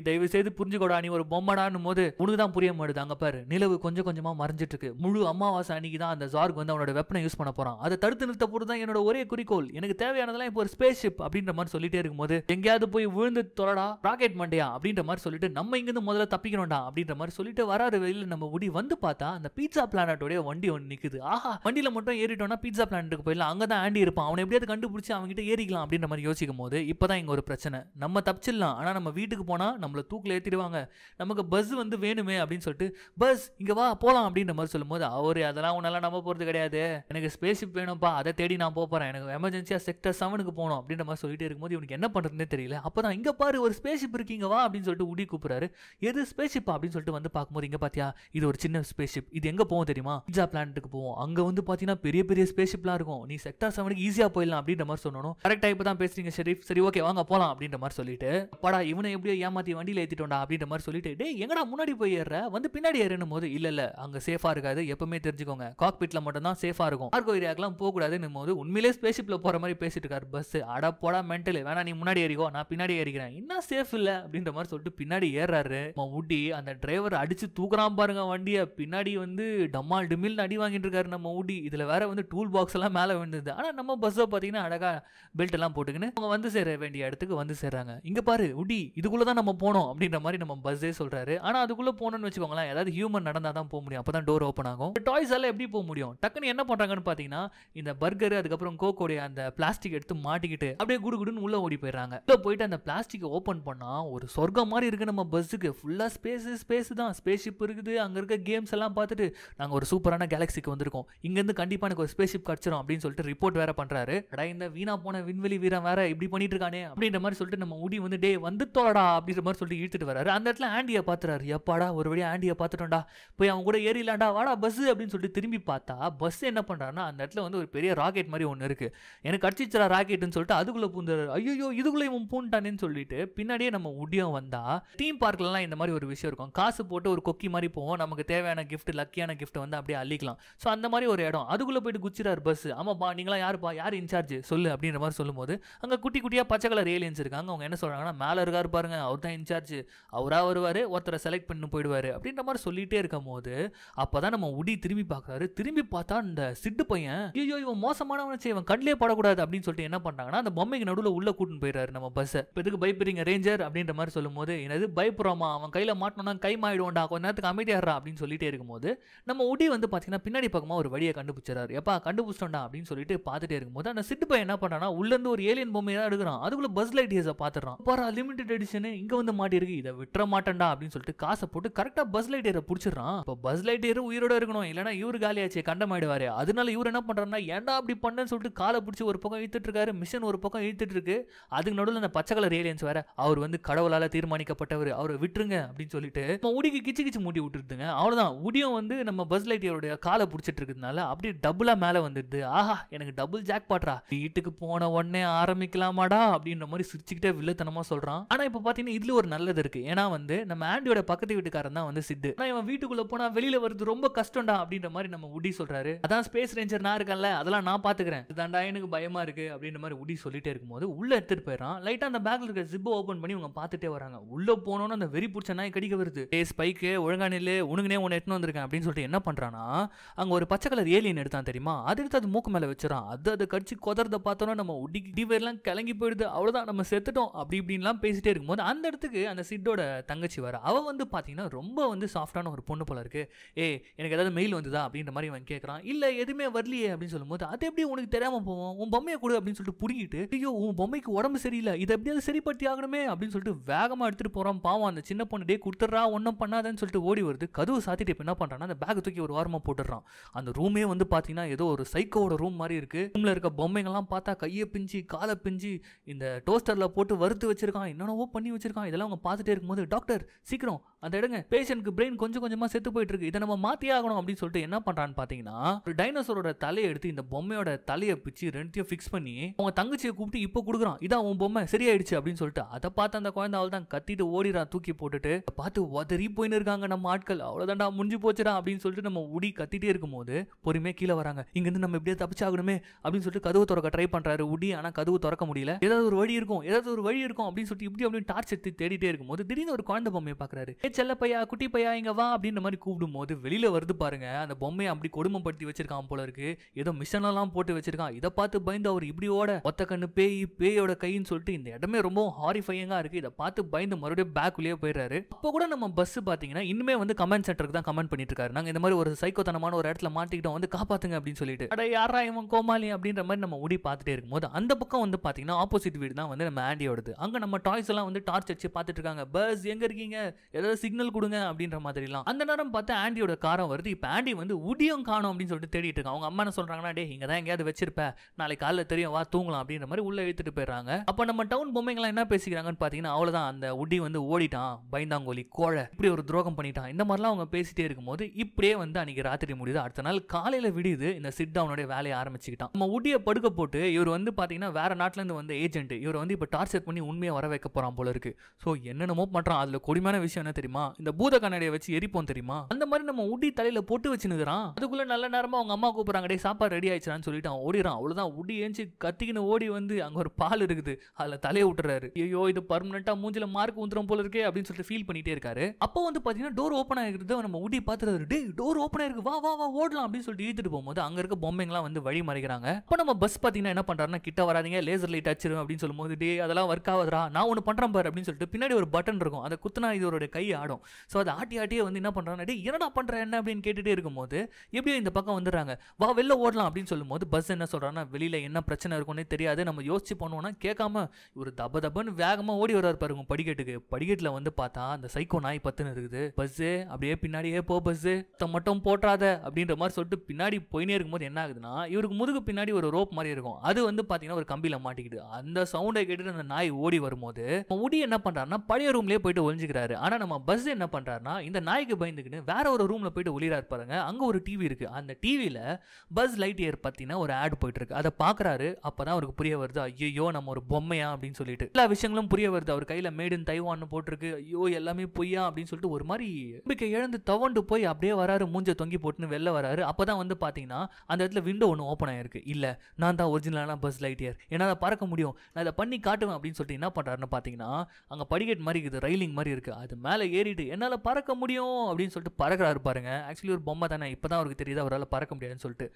தயவு செய்து புரிஞ்சுக்கோடா நீ ஒரு பொம்மடான்னு போது உனக்கு தான் புரிய மாட்டுது அங்க பாரு நிலவு கொஞ்சம் கொஞ்சமா மறைஞ்சிட்டு இருக்கு முழு அமாவாசை அன்னைக்கு தான் அந்த ஜார்க் வந்து அவனோட வெப்பனை யூஸ் பண்ண போறான் அதை தடுத்து நிறுத்த கபூர் தான் என்னோட ஒரே குறிக்கோள் எனக்கு தேவையானதெல்லாம் இப்போ ஒரு ஸ்பேஸ் ஷிப் அப்படின்ற மாதிரி சொல்லிட்டே இருக்கும்போது எங்கேயாவது போய் விழுந்து தொடடா ராக்கெட் மண்டையா அப்படின்ற மாதிரி சொல்லிட்டு நம்ம இங்கிருந்து முதல்ல தப்பிக்கணும்டா அப்படின்ற மாதிரி சொல்லிட்டு வராது வெளியில் நம்ம முடி வந்து பார்த்தா அந்த பீட்சா பிளானட்டோடைய வண்டி ஒன்று நிற்குது ஆஹா வண்டியில் மட்டும் ஏறிட்டோம்னா பீட்சா பிளானட்டுக்கு போயிடலாம் அங்கே தான் ஆண்டி இருப்பான் அவனை எப்படியாவது கண்டுபிடிச்சி அவங்ககிட்ட ஏறிக்கலாம் அப்படின்ற மாதிரி யோசிக்கும் போது இப்போ தான் இங்கே ஒரு பிரச்சனை நம்ம தப்பிச்சிடலாம் ஆனால் நம்ம வீட்டுக்கு போனால் நம்மளை தூக்கில் ஏற்றிடுவாங்க நமக்கு பஸ் வந்து வேணுமே அப்படின்னு சொல்லிட்டு பஸ் இங்கே வா போகலாம் அப்படின்ற மாதிரி சொல்லும்போது அவர் அதெல்லாம் உன்னால நம்ப போகிறது கிடையாது எனக்கு ஸ்பேஸ்ஷிப் வேணும்ப்பா அதை தேடி நான் போகிறேன் எனக்கு எமர்ஜென்சியாக செக்டர் செவனுக்கு போகணும் அப்படின்ற மாதிரி சொல்லிட்டு இருக்கும்போது இவனுக்கு என்ன பண்ணுறதுனே தெரியல அப்போ தான் இங்கே பாரு ஒரு ஸ்பேஷிப் இருக்கீங்க வா அப்படின்னு சொல்லிட்டு உடி கூப்பிட்றாரு எது ஸ்பேஷிப்பா அப்படின்னு சொல்லிட்டு வந்து பார்க்கும்போது இங்கே பார்த்தியா இது ஒரு சின்ன ஸ்பேஷிப் இது எங்கே போவோம் தெரியுமா பிஜா பிளானட்டுக்கு போவோம் அங்கே வந்து பார்த்தீங்கன்னா பெரிய பெரிய ஸ்பேஷிப்லாம் இருக்கும் நீ செக்டர் செவனுக்கு ஈஸியாக போயிடலாம் அப்படின்ற மாதிரி சொல்லணும் கரெக்ட் டைப் தான் பேசுறீங்க ஷெரீஃப் சரி ஓகே வாங்க போகலாம் அப்படின்ற மாதிரி சொல்லிட்டு படா இவனை எப்படியோ ஏமாற்றி வண்டியில் ஏற்றிட்டோண்டா அப்படின்ற மாதிரி சொல்லிட்டு டே எங்கடா முன்னாடி போய் ஏற வந்து பின்னாடி ஏறணும் போது இல்லை இல்லை அங்கே சேஃபாக இருக்காது எப்பவுமே தெரிஞ்சுக்கோங்க காக்பிட்ல மட்டும் தான் சேஃபாக இருக்கும் கார்கோ ஏரியாக்கெல்லாம் போகக்கூடாதுன்னு போது உண்மையிலே ஸ்பேஷிப்பில் போகிற மாதிரி பேசிட்டு இருக்கார் பஸ் அட போடா மென்டலு வேணா நீ முன்னாடி ஏறிக்கோ நான் பின்னாடி ஏறிக்கிறேன் இன்னும் சேஃப் இல்லை அப்படின்ற மாதிரி சொல்லிட்டு பின்னாடி ஏறாரு உட்டி அந்த டிரைவர் அடிச்சு தூக்குறான் பாருங்க வண்டியை பின்னாடி வந்து டம்மால் டிமில் அடி வாங்கிட்டு இருக்காரு நம்ம ஊட்டி இதில் வேற வந்து டூல் பாக்ஸ் எல்லாம் மேலே விழுந்தது ஆனால் நம்ம பஸ்ஸை பார்த்தீங்கன்னா அழகா பெல்ட் எல்லாம் போட்டுக்கின்னு அவங்க வந்து சேர வேண்டிய இடத்துக்கு வந்து சேர்றாங்க இங்கே பாரு உடி இதுக்குள்ளே தான் நம்ம போனோம் அப்படின்ற மாதிரி நம்ம பஸ்ஸே சொல்கிறாரு ஆனால் அதுக்குள்ளே போகணும்னு வச்சுக்கோங்களேன் ஏதாவது ஹியூமன் நடந்தால் தான் போக முடியும் அப்போ தான் டோர் ஓப்பன் ஆகும் டாய்ஸ் எல்லாம் எப்படி போக முடியும் டக்குன்னு என்ன பண்ணுறாங்கன்னு பார்த்தீங்கன்னா இந்த பர்க் பர்கர் அதுக்கப்புறம் கோக்கோடைய அந்த பிளாஸ்டிக் எடுத்து மாட்டிக்கிட்டு அப்படியே குடு குடுன்னு உள்ள ஓடி போயிடுறாங்க உள்ள போயிட்டு அந்த பிளாஸ்டிக் ஓப்பன் பண்ணா ஒரு சொர்க்கம் மாதிரி இருக்கு நம்ம பஸ்ஸுக்கு ஃபுல்லா ஸ்பேஸ் ஸ்பேஸ் தான் ஸ்பேஸ் ஷிப் இருக்குது அங்க இருக்க கேம்ஸ் எல்லாம் பார்த்துட்டு நாங்க ஒரு சூப்பரான கேலக்சிக்கு வந்திருக்கோம் இங்கேருந்து கண்டிப்பா எனக்கு ஒரு ஸ்பேஸ் ஷிப் கிடச்சிரும் அப்படின்னு சொல்லிட்டு ரிப்போர்ட் வேற பண்றாரு அடா இந்த வீணா போன விண்வெளி வீரன் வேற இப்படி பண்ணிட்டு இருக்கானே அப்படின்ற மாதிரி சொல்லிட்டு நம்ம முடி வந்து டே வந்து தோடா அப்படின்ற மாதிரி சொல்லிட்டு இழுத்துட்டு வராரு அந்த இடத்துல ஆண்டியை பார்த்துறாரு எப்பாடா ஒரு வழியாக ஆண்டியை பார்த்துட்டோம்டா போய் அவங்க கூட ஏறிலாண்டா வாடா பஸ் அப்படின்னு சொல்லிட்டு திரும்பி பார்த்தா பஸ் என்ன பண்ணுறாருன்னா அந்த இடத்துல வந்து ஒரு பெரிய ரா ராக்கெட் மாதிரி ஒன்று இருக்குது எனக்கு அடிச்சிச்சரா ராக்கெட்னு சொல்லிட்டு அதுக்குள்ளே பூந்துறாரு ஐயோ இதுக்குள்ளே இவன் பூண்டானேன்னு சொல்லிட்டு பின்னாடியே நம்ம உடியம் வந்தால் தீம் பார்க்லலாம் இந்த மாதிரி ஒரு விஷயம் இருக்கும் காசு போட்டு ஒரு கொக்கி மாதிரி போவோம் நமக்கு தேவையான கிஃப்ட் லக்கியான கிஃப்ட் வந்து அப்படியே அள்ளிக்கலாம் ஸோ அந்த மாதிரி ஒரு இடம் அதுக்குள்ளே போயிட்டு குச்சிறாரு பஸ் ஆமாப்பா நீங்களாம் யாருப்பா யார் இன்சார்ஜ் சொல்லு அப்படின்ற மாதிரி சொல்லும்போது அங்கே குட்டி குட்டியாக பச்சை கலர் ஏலியன்ஸ் இருக்காங்க அவங்க என்ன சொல்கிறாங்கன்னா மேலே இருக்கார் பாருங்க அவர் தான் இன்சார்ஜ் அவராக வருவார் ஒருத்தரை செலக்ட் பண்ணி போயிடுவார் அப்படின்ற மாதிரி சொல்லிகிட்டே இருக்கும் போது அப்போ தான் நம்ம உடி திரும்பி பார்க்குறாரு திரும்பி பார்த்தா இந்த சிட்டு பையன் ஐயோ இவன் மோசம் மோசமானவனை செய்வன் கண்ணிலே படக்கூடாது அப்படின்னு சொல்லிட்டு என்ன பண்ணாங்கன்னா அந்த பொம்மைக்கு நடுவில் உள்ள கூட்டின்னு போயிடுறாரு நம்ம பஸ்ஸை இப்போ எதுக்கு பயப்படுறீங்க ரேஞ்சர் அப்படின்ற மாதிரி சொல்லும்போது என்னது பயப்படுறோமா அவன் கையில் மாட்டணும்னா கைமாயிடுவோண்டா கொஞ்ச நேரத்துக்கு அமைதியாடுறா அப்படின்னு சொல்லிட்டே இருக்கும்போது நம்ம உடி வந்து பார்த்தீங்கன்னா பின்னாடி பக்கமாக ஒரு வழியை கண்டுபிடிச்சிடாரு எப்பா கண்டுபிடிச்சோண்டா அப்படின்னு சொல்லிட்டு பார்த்துட்டே இருக்கும்போது அந்த சிட்டு பையன் என்ன பண்ணானா உள்ளேருந்து ஒரு ஏலியன் பொம்மை தான் எடுக்கிறான் அதுக்குள்ள பஸ் லைட் ஹேஸை பார்த்துறான் பாரா லிமிடெட் எடிஷனு இங்கே வந்து மாட்டிருக்கு இதை விட்டுற மாட்டேன்டா அப்படின்னு சொல்லிட்டு காசை போட்டு கரெக்டாக பஸ் லைட் ஏற பிடிச்சிடறான் இப்போ பஸ் லைட் ஏற உயிரோட இருக்கணும் இல்லைனா இவர் காலியாச்சு கண்டமாயிடுவாரு அதனால இவர் என்ன பண்ணுறாருன்னா ஏன்டா அப்படி பண்ணேன்னு சொல்லிட்டு காலை பிடிச்சி ஒரு பக்கம் இழுத்துட்டு இருக்காரு மிஷின் ஒரு பக்கம் இழுத்துட்டு இருக்கு அதுக்கு நடுவில் அந்த பச்சை கலர் ஏலியன்ஸ் வேற அவர் வந்து கடவுளால் தீர்மானிக்கப்பட்டவர் அவரை விட்டுருங்க அப்படின்னு சொல்லிட்டு உடிக்கு கிச்சு கிச்சு மூடி விட்டுருதுங்க அவ்வளோதான் உடியும் வந்து நம்ம பஸ் லைட்டியருடைய காலை பிடிச்சிட்டு இருக்கிறதுனால அப்படியே டபுளாக மேலே வந்துடுது ஆஹா எனக்கு டபுள் ஜாக் பாட்ரா வீட்டுக்கு போன உடனே ஆரம்பிக்கலாமாடா அப்படின்ற மாதிரி சிரிச்சுக்கிட்டே வில்லத்தனமாக சொல்கிறான் ஆனால் இப்போ பார்த்தீங்கன்னா இதில் ஒரு நல்லது இருக்கு ஏன்னா வந்து நம்ம ஆண்டியோட பக்கத்து வீட்டுக்காரன் தான் வந்து சித்து ஆனால் இவன் வீட்டுக்குள்ளே போனால் வெளியில் வருது ரொம்ப கஷ்டம்டா அப்படின்ற மாதிரி நம்ம உடி சொல்கிறாரு அதான் ஸ்பேஸ் ரேஞ்சர் நான் இருக்கேன்ல அதெல்லாம் நான் நான் பார்த்துக்கிறேன் இதாண்டா எனக்கு பயமாக இருக்கு அப்படின்ற மாதிரி உடி சொல்லிட்டே இருக்கும்போது உள்ளே எடுத்துகிட்டு போயிடறான் லைட்டாக அந்த பேக்கில் இருக்கிற ஜிப்பை ஓப்பன் பண்ணி உங்க பார்த்துட்டே வராங்க உள்ளே போனோன்னு அந்த வெறி பிடிச்ச நாய் கடிக்க வருது ஏ ஸ்பைக்கு ஒழுங்கா ஒழுங்கானில் உனக்குனே உன்னை எட்டுன்னு வந்திருக்கேன் அப்படின்னு சொல்லிட்டு என்ன பண்ணுறான்னா அங்கே ஒரு பச்சை கலர் ஏலியன் எடுத்தான் தெரியுமா அது எடுத்து அது மூக்கு மேலே வச்சிடான் அது அதை கடிச்சு கொதறதை பார்த்தோன்னா நம்ம உடி டிவேர்லாம் கிளங்கி போயிடுது அவ்வளோதான் நம்ம செத்துட்டோம் அப்படி இப்படின்லாம் பேசிட்டே இருக்கும்போது அந்த இடத்துக்கு அந்த சிட்டோட தங்கச்சி வர அவள் வந்து பார்த்தீங்கன்னா ரொம்ப வந்து சாஃப்டான ஒரு பொண்ணு போல இருக்கு ஏ எனக்கு ஏதாவது மெயில் வந்ததா அப்படின்ற மாதிரி அவன் கேட்குறான் இல்லை எதுவுமே வரலையே அப்படின்னு சொல்லும்போது அது எப்படி உனக்கு தெரியாமல் போவோம் உன் பொம்மையை கொடு அப்படின்னு சொல்லிட்டு புரிஞ்சிட்டு ஐயோ உன் பொம்மைக்கு உடம்பு சரியில்லை இதை எப்படியாவது சரிப்படுத்தி ஆகணுமே அப்படின்னு சொல்லிட்டு வேகமாக எடுத்துகிட்டு போகிறான் பாவம் அந்த சின்ன பொண்ணு டே கொடுத்துட்றா ஒன்றும் பண்ணாதேன்னு சொல்லிட்டு ஓடி வருது கதவு சாத்திட்டு இப்போ என்ன பண்ணுறான்னா அந்த பேக்கை தூக்கி ஒரு வாரமாக போட்டுடுறான் அந்த ரூமே வந்து பார்த்தீங்கன்னா ஏதோ ஒரு சைக்கோவோட ரூம் மாதிரி இருக்குது ரூமில் இருக்க பொம்மைங்கள்லாம் பார்த்தா கையை பிஞ்சு காலை பிஞ்சு இந்த டோஸ்டரில் போட்டு வறுத்து வச்சிருக்கான் என்னென்னவோ பண்ணி வச்சிருக்கான் இதெல்லாம் அவங்க பார்த்துட்டே இருக்கும்போது டாக்டர் சீக்கிரம் அந்த இடங்க பேஷண்ட்க்கு பிரெயின் கொஞ்சம் கொஞ்சமாக செத்து போயிட்டு இருக்கு இதை நம்ம மாற்றி ஆகணும் அப்படின்னு சொல்லிட்டு என்ன பண்ணுறான்னு பார்த்தீங்கன்னா ஒரு டைனோசரோட தலையை எடுத்து இந்த பொம்மை பொம்மையோட தலையை பிச்சு ரெண்டுத்தையும் ஃபிக்ஸ் பண்ணி அவங்க தங்கச்சியை கூப்பிட்டு இப்போ கொடுக்குறான் இதான் உன் பொம்மை சரியாயிடுச்சு அப்படின்னு சொல்லிட்டு அதை பார்த்து அந்த குழந்தை அவள் தான் கத்திட்டு ஓடிறான் தூக்கி போட்டுட்டு பார்த்து உதறி போயின்னு இருக்காங்க நம்ம ஆட்கள் அவ்வளோதான்டா முடிஞ்சு போச்சுடா அப்படின்னு சொல்லிட்டு நம்ம உடி கத்திட்டே இருக்கும்போது பொறுமே கீழே வராங்க இங்கேருந்து நம்ம எப்படியே தப்பிச்சாகணுமே அப்படின்னு சொல்லிட்டு கதவு திறக்க ட்ரை பண்ணுறாரு உடி ஆனால் கதவு திறக்க முடியல ஏதாவது ஒரு வழி இருக்கும் ஏதாவது ஒரு வழி இருக்கும் அப்படின்னு சொல்லிட்டு இப்படி அப்படின்னு டார்ச் எடுத்து தேடிட்டே இருக்கும்போது திடீர்னு ஒரு குழந்தை பொம்மையை பார்க்குறாரு ஏ செல்ல பையா குட்டி பையா இங்க வா அப்படின்ற மாதிரி கூப்பிடும் போது வெளியில வருது பாருங்க அந்த பொம்மையை அப்படி கொடுமைப்படுத்தி வச்சிருக்கான் போல இருக்கு ஏதோ மிஷன் எல்லாம் போட்டு வச்சிருக்கான் இதை பார்த்து பயந்து அவர் இப்படி ஓட ஒத்த கண்ணு பேய் பேயோட கைன்னு சொல்லிட்டு இந்த இடமே ரொம்ப ஹாரிஃபையங்கா இருக்கு இதை பார்த்து பயந்து மறுபடியும் பேக்குள்ளேயே போயிடுறாரு அப்போ கூட நம்ம பஸ் பாத்தீங்கன்னா இன்னுமே வந்து கமெண்ட் சென்டருக்கு தான் கமெண்ட் பண்ணிட்டு இருக்காரு நாங்க இந்த மாதிரி ஒரு சைக்கோத்தனமான ஒரு இடத்துல மாட்டிக்கிட்டோம் வந்து காப்பாத்துங்க அப்படின்னு சொல்லிட்டு அட யாரா இவன் கோமாளி அப்படின்ற மாதிரி நம்ம முடி பார்த்துட்டே இருக்கும்போது அந்த பக்கம் வந்து பாத்தீங்கன்னா ஆப்போசிட் வீடு தான் வந்து நம்ம ஆண்டியோடது அங்க நம்ம டாய்ஸ் எல்லாம் வந்து டார்ச் அடிச்சு பார்த்துட்டு இருக்காங்க பஸ் எங்க இருக்கீங்க ஏதாவது சிக்னல் கொடுங்க அப்படின்ற மாதிரிலாம் அந்த நேரம் பார்த்து ஆண்டியோட காரம் வருது இப்போ ஆண்டி வந்து உடியும் காணும் அப்படின்னு சொல்லிட்டு தேடிட்டு இருக்காங்க அவங்க அம்மா என்ன சொல்றாங்கன்னா டே இங்க தான் எங்கேயாவது வச்சிருப்பேன் நாளைக்கு காலைல தெரியும் வா தூங்கலாம் அப்படின்ற மாதிரி உள்ளே இழுத்துட்டு போயிடுறாங்க அப்போ நம்ம டவுன் பொம்மைங்களாம் என்ன பேசிக்கிறாங்கன்னு பார்த்தீங்கன்னா அவ்வளோதான் அந்த உடி வந்து ஓடிட்டான் பைந்தாங்கோலி கோழை இப்படி ஒரு துரோகம் பண்ணிட்டான் இந்த மாதிரிலாம் அவங்க பேசிட்டே இருக்கும்போது இப்படியே வந்து அன்னைக்கு ராத்திரி முடியுது அடுத்த நாள் காலையில் விடியுது இந்த சிட் டவுனுடைய வேலையை ஆரம்பிச்சுக்கிட்டான் நம்ம உடியை படுக்க போட்டு இவர் வந்து பார்த்தீங்கன்னா வேற நாட்டிலேருந்து வந்து ஏஜென்ட் இவர் வந்து இப்போ டார்ச்சர் பண்ணி உண்மையை வர வைக்க போகிறான் போல இருக்கு ஸோ என்னென்னமோ பண்ணுறான் அதில் கொடுமையான விஷயம் என்ன தெரியுமா இந்த பூத கண்ணாடியை வச்சு எரிப்போம் தெரியுமா அந்த மாதிரி நம்ம உடி தலையில் போட்டு வச்சுனுக்குறான் அதுக்குள்ளே நல்ல நேரமாக அவங்க அம்மா கூப்பிட்றாங்க டே சாப்பாடு ரெடி ஆயிடுச்சு வேணான்னு சொல்லிட்டு அவன் ஓடிடுறான் அவ்வளோதான் உடி ஏஞ்சி கத்திக்கின்னு ஓடி வந்து அங்கே ஒரு பால் இருக்குது அதில் தலையை விட்டுறாரு ஐயோ இது பர்மனெண்ட்டாக மூஞ்சில் மார்க் உந்துரும் போல இருக்கே அப்படின்னு சொல்லிட்டு ஃபீல் பண்ணிட்டே இருக்காரு அப்போ வந்து பார்த்தீங்கன்னா டோர் ஓப்பன் ஆகிருக்கிறத நம்ம உடி பார்த்துட்டு டே டோர் ஓப்பன் ஆயிருக்கு வா வா வா ஓடலாம் அப்படின்னு சொல்லிட்டு இழுத்துட்டு போகும்போது அங்கே இருக்க பொம்மைங்களாம் வந்து வழி மறைக்கிறாங்க இப்போ நம்ம பஸ் பார்த்தீங்கன்னா என்ன பண்ணுறாருன்னா கிட்ட வராதிங்க லேசர் லைட் அச்சிரும் அப்படின்னு சொல்லும்போது டே அதெல்லாம் ஒர்க் ஆகுதுரா நான் ஒன்று பண்ணுறேன் பாரு அப்படின்னு சொல்லிட்டு பின்னாடி ஒரு பட்டன் இருக்கும் அதை குத்துனா இதோட கை ஆடும் ஸோ அதை ஆட்டி ஆட்டியே வந்து என்ன பண்ணுறாங்க டே என்னடா என்ன அப்படின்னு கேட்டுகிட்டே இருக்கும்போது எப்படியோ இந்த பக்கம் வந்துடுறாங்க வா வெளில ஓடலாம் அப்படின்னு சொல்லும்போது போது பஸ் என்ன சொல்கிறான்னா வெளியில் என்ன பிரச்சனை இருக்கும்னே தெரியாது நம்ம யோசிச்சு போனோம்னா கேட்காம ஒரு தப தபன்னு வேகமாக ஓடி வர்றாரு பாருங்க படிக்கட்டுக்கு படிக்கட்டில் வந்து பார்த்தா அந்த சைக்கோ நாய் பத்துன்னு இருக்குது பஸ்ஸு அப்படியே பின்னாடியே போ பஸ்ஸு மட்டும் போட்டுறாத அப்படின்ற மாதிரி சொல்லிட்டு பின்னாடி போயினே இருக்கும்போது என்ன ஆகுதுன்னா இவருக்கு முதுகு பின்னாடி ஒரு ரோப் மாதிரி இருக்கும் அது வந்து பார்த்தீங்கன்னா ஒரு கம்பியில் மாட்டிக்கிட்டு அந்த சவுண்டை கேட்டுட்டு அந்த நாய் ஓடி வரும்போது உடி என்ன பண்ணுறாருன்னா பழைய ரூம்லேயே போயிட்டு ஒழிஞ்சிக்கிறாரு ஆனால் நம்ம பஸ் என்ன பண்ணுறாருனா இந்த நாய்க்கு பயந்துக்கிட்டு வேற ஒரு ரூமில் போயிட்டு ஒளிரா இருப்பாருங்க அங்கே ஒரு டிவி இருக்குது அந்த டிவியில் பஸ் லைட் ஏற்ப பார்த்தீங்கன்னா ஒரு ஆட் போயிட்டுருக்கு அதை பார்க்குறாரு அப்போ தான் அவருக்கு புரிய வருது ஐயோ நம்ம ஒரு பொம்மையா அப்படின்னு சொல்லிட்டு எல்லா விஷயங்களும் புரிய வருது அவர் கையில் மேட் இன் தைவான்னு போட்டிருக்கு ஐயோ எல்லாமே பொய்யா அப்படின்னு சொல்லிட்டு ஒரு மாதிரி நம்பிக்கை இழந்து தவண்டு போய் அப்படியே வராரு மூஞ்ச தொங்கி போட்டுன்னு வெளில வராரு அப்போ தான் வந்து பார்த்தீங்கன்னா அந்த இடத்துல விண்டோ ஒன்று ஓப்பன் ஆயிருக்கு இல்லை நான் தான் ஒரிஜினலான பஸ் லைட் ஏர் என்னால் பறக்க முடியும் நான் அதை பண்ணி காட்டுவேன் அப்படின்னு சொல்லிட்டு என்ன பண்ணுறாருன்னு பார்த்தீங்கன்னா அங்கே படிக்கட் மாதிரி இருக்குது ரயிலிங் மாதிரி இருக்குது அது மேலே ஏறிட்டு என்னால் பறக்க முடியும் அப்படின்னு சொல்லிட்டு பறக்கிறாரு பாருங்க ஆக்சுவலி ஒரு பொம்மை தானே இப்போ தான் அவருக்கு தெரியுது அவரால் பறக்க முடியாதுன்னு சொல்லிட்டு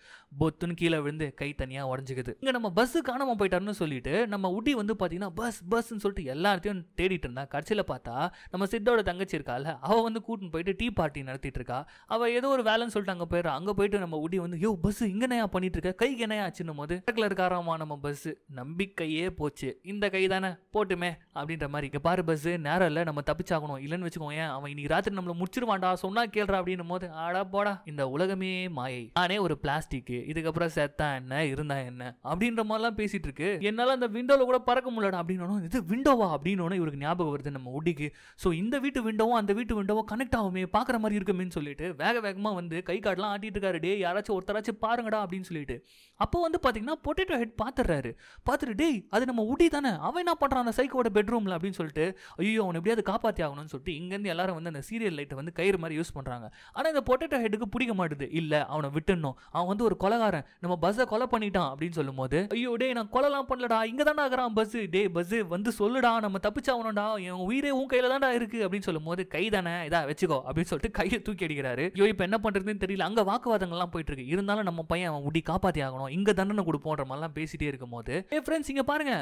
பொத்துன்னு கீழே கீழே விழுந்து கை தனியாக உடஞ்சிக்குது இங்கே நம்ம பஸ்ஸு காணாமல் போயிட்டார்னு சொல்லிட்டு நம்ம உட்டி வந்து பார்த்தீங்கன்னா பஸ் பஸ்ன்னு சொல்லிட்டு எல்லாத்தையும் தேடிட்டு இருந்தா கடைசியில் பார்த்தா நம்ம சித்தோட தங்கச்சி இருக்கால அவள் வந்து கூட்டின்னு போயிட்டு டீ பார்ட்டி நடத்திட்டு இருக்கா அவள் ஏதோ ஒரு வேலைன்னு சொல்லிட்டு அங்கே போயிடுறா அங்கே போயிட்டு நம்ம உடி வந்து யோ பஸ் இங்கனையா பண்ணிட்டு இருக்க கைக்கு என்னையா ஆச்சுன்னு போது பக்கத்தில் இருக்காராமா நம்ம பஸ் நம்பிக்கையே போச்சு இந்த கை தானே போட்டுமே அப்படின்ற மாதிரி இங்கே பாரு பஸ் நேரம் இல்லை நம்ம தப்பிச்சாகணும் இல்லைன்னு வச்சுக்கோங்க அவன் இன்னைக்கு ராத்திரி நம்மளை முடிச்சிருவான்டா சொன்னா கேள்றா அப்படின்னும் போது ஆடா போடா இந்த உலகமே மாயை நானே ஒரு பிளாஸ்டிக் இதுக்கப்புறம் செத்தா என்ன இருந்தா என்ன அப்படின்ற மாதிரிலாம் பேசிட்டு இருக்கு என்னால் அந்த விண்டோவில் கூட பறக்க முடியல அப்படின்னு இது விண்டோவா அப்படின்னு இவருக்கு ஞாபகம் வருது நம்ம உடிக்கு ஸோ இந்த வீட்டு விண்டோவும் அந்த வீட்டு விண்டோவும் கனெக்ட் ஆகுமே பார்க்குற மாதிரி இருக்குமேனு சொல்லிட்டு வேக வேகமாக வந்து கை காட்டெலாம் ஆட்டிட்டு இருக்காரு டே யாராச்சும் ஒருத்தராச்சும் பாருங்கடா அப்படின்னு சொல்லிட்டு அப்போ வந்து பார்த்தீங்கன்னா பொட்டேட்டோ ஹெட் பார்த்துடுறாரு பார்த்துட்டு டேய் அது நம்ம உடி தானே அவன் என்ன பண்ணுறான் அந்த சைக்கோட பெட்ரூமில் அப்படின்னு சொல்லிட்டு ஐயோ அவனை எப்படியாவது காப்பாற்றி ஆகணும்னு சொல்லிட்டு இங்கேருந்து எல்லாரும் வந்து அந்த சீரியல் லைட்டை வந்து கயிறு மாதிரி யூஸ் பண்ணுறாங்க ஆனால் இந்த பொட்டேட்டோ ஹெட்டுக்கு பிடிக்க மாட்டுது இல்லை அவனை விட்டுணும் அவன் வந்து ஒரு கொலகாரன் நம்ம பஸ்ஸை கொலை பண்ணிட்டான் அப்படின்னு சொல்லும் போது ஐயோ டே நான் கொலைலாம் பண்ணலடா இங்கே தான்டா இருக்கிறான் பஸ் டே பஸ் வந்து சொல்லுடா நம்ம தப்பிச்சாவணும்டா என் உயிரே உன் கையில் தான்டா இருக்கு அப்படின்னு சொல்லும் போது கை தானே இதா வச்சுக்கோ அப்படின்னு சொல்லிட்டு கையை தூக்கி அடிக்கிறாரு ஐயோ இப்போ என்ன பண்ணுறதுன்னு தெரியல அங்கே வாக்குவாதங்கள்லாம் போயிட்டு இருக்கு இருந்தாலும் நம்ம பையன் அவன் உடி காப்பாத்தி ஆகணும் இங்கே தண்டனை கொடுப்போன்ற மாதிரிலாம் பேசிட்டே இருக்கும் போது ஏ ஃப்ரெண்ட்ஸ் இங்கே பாருங்க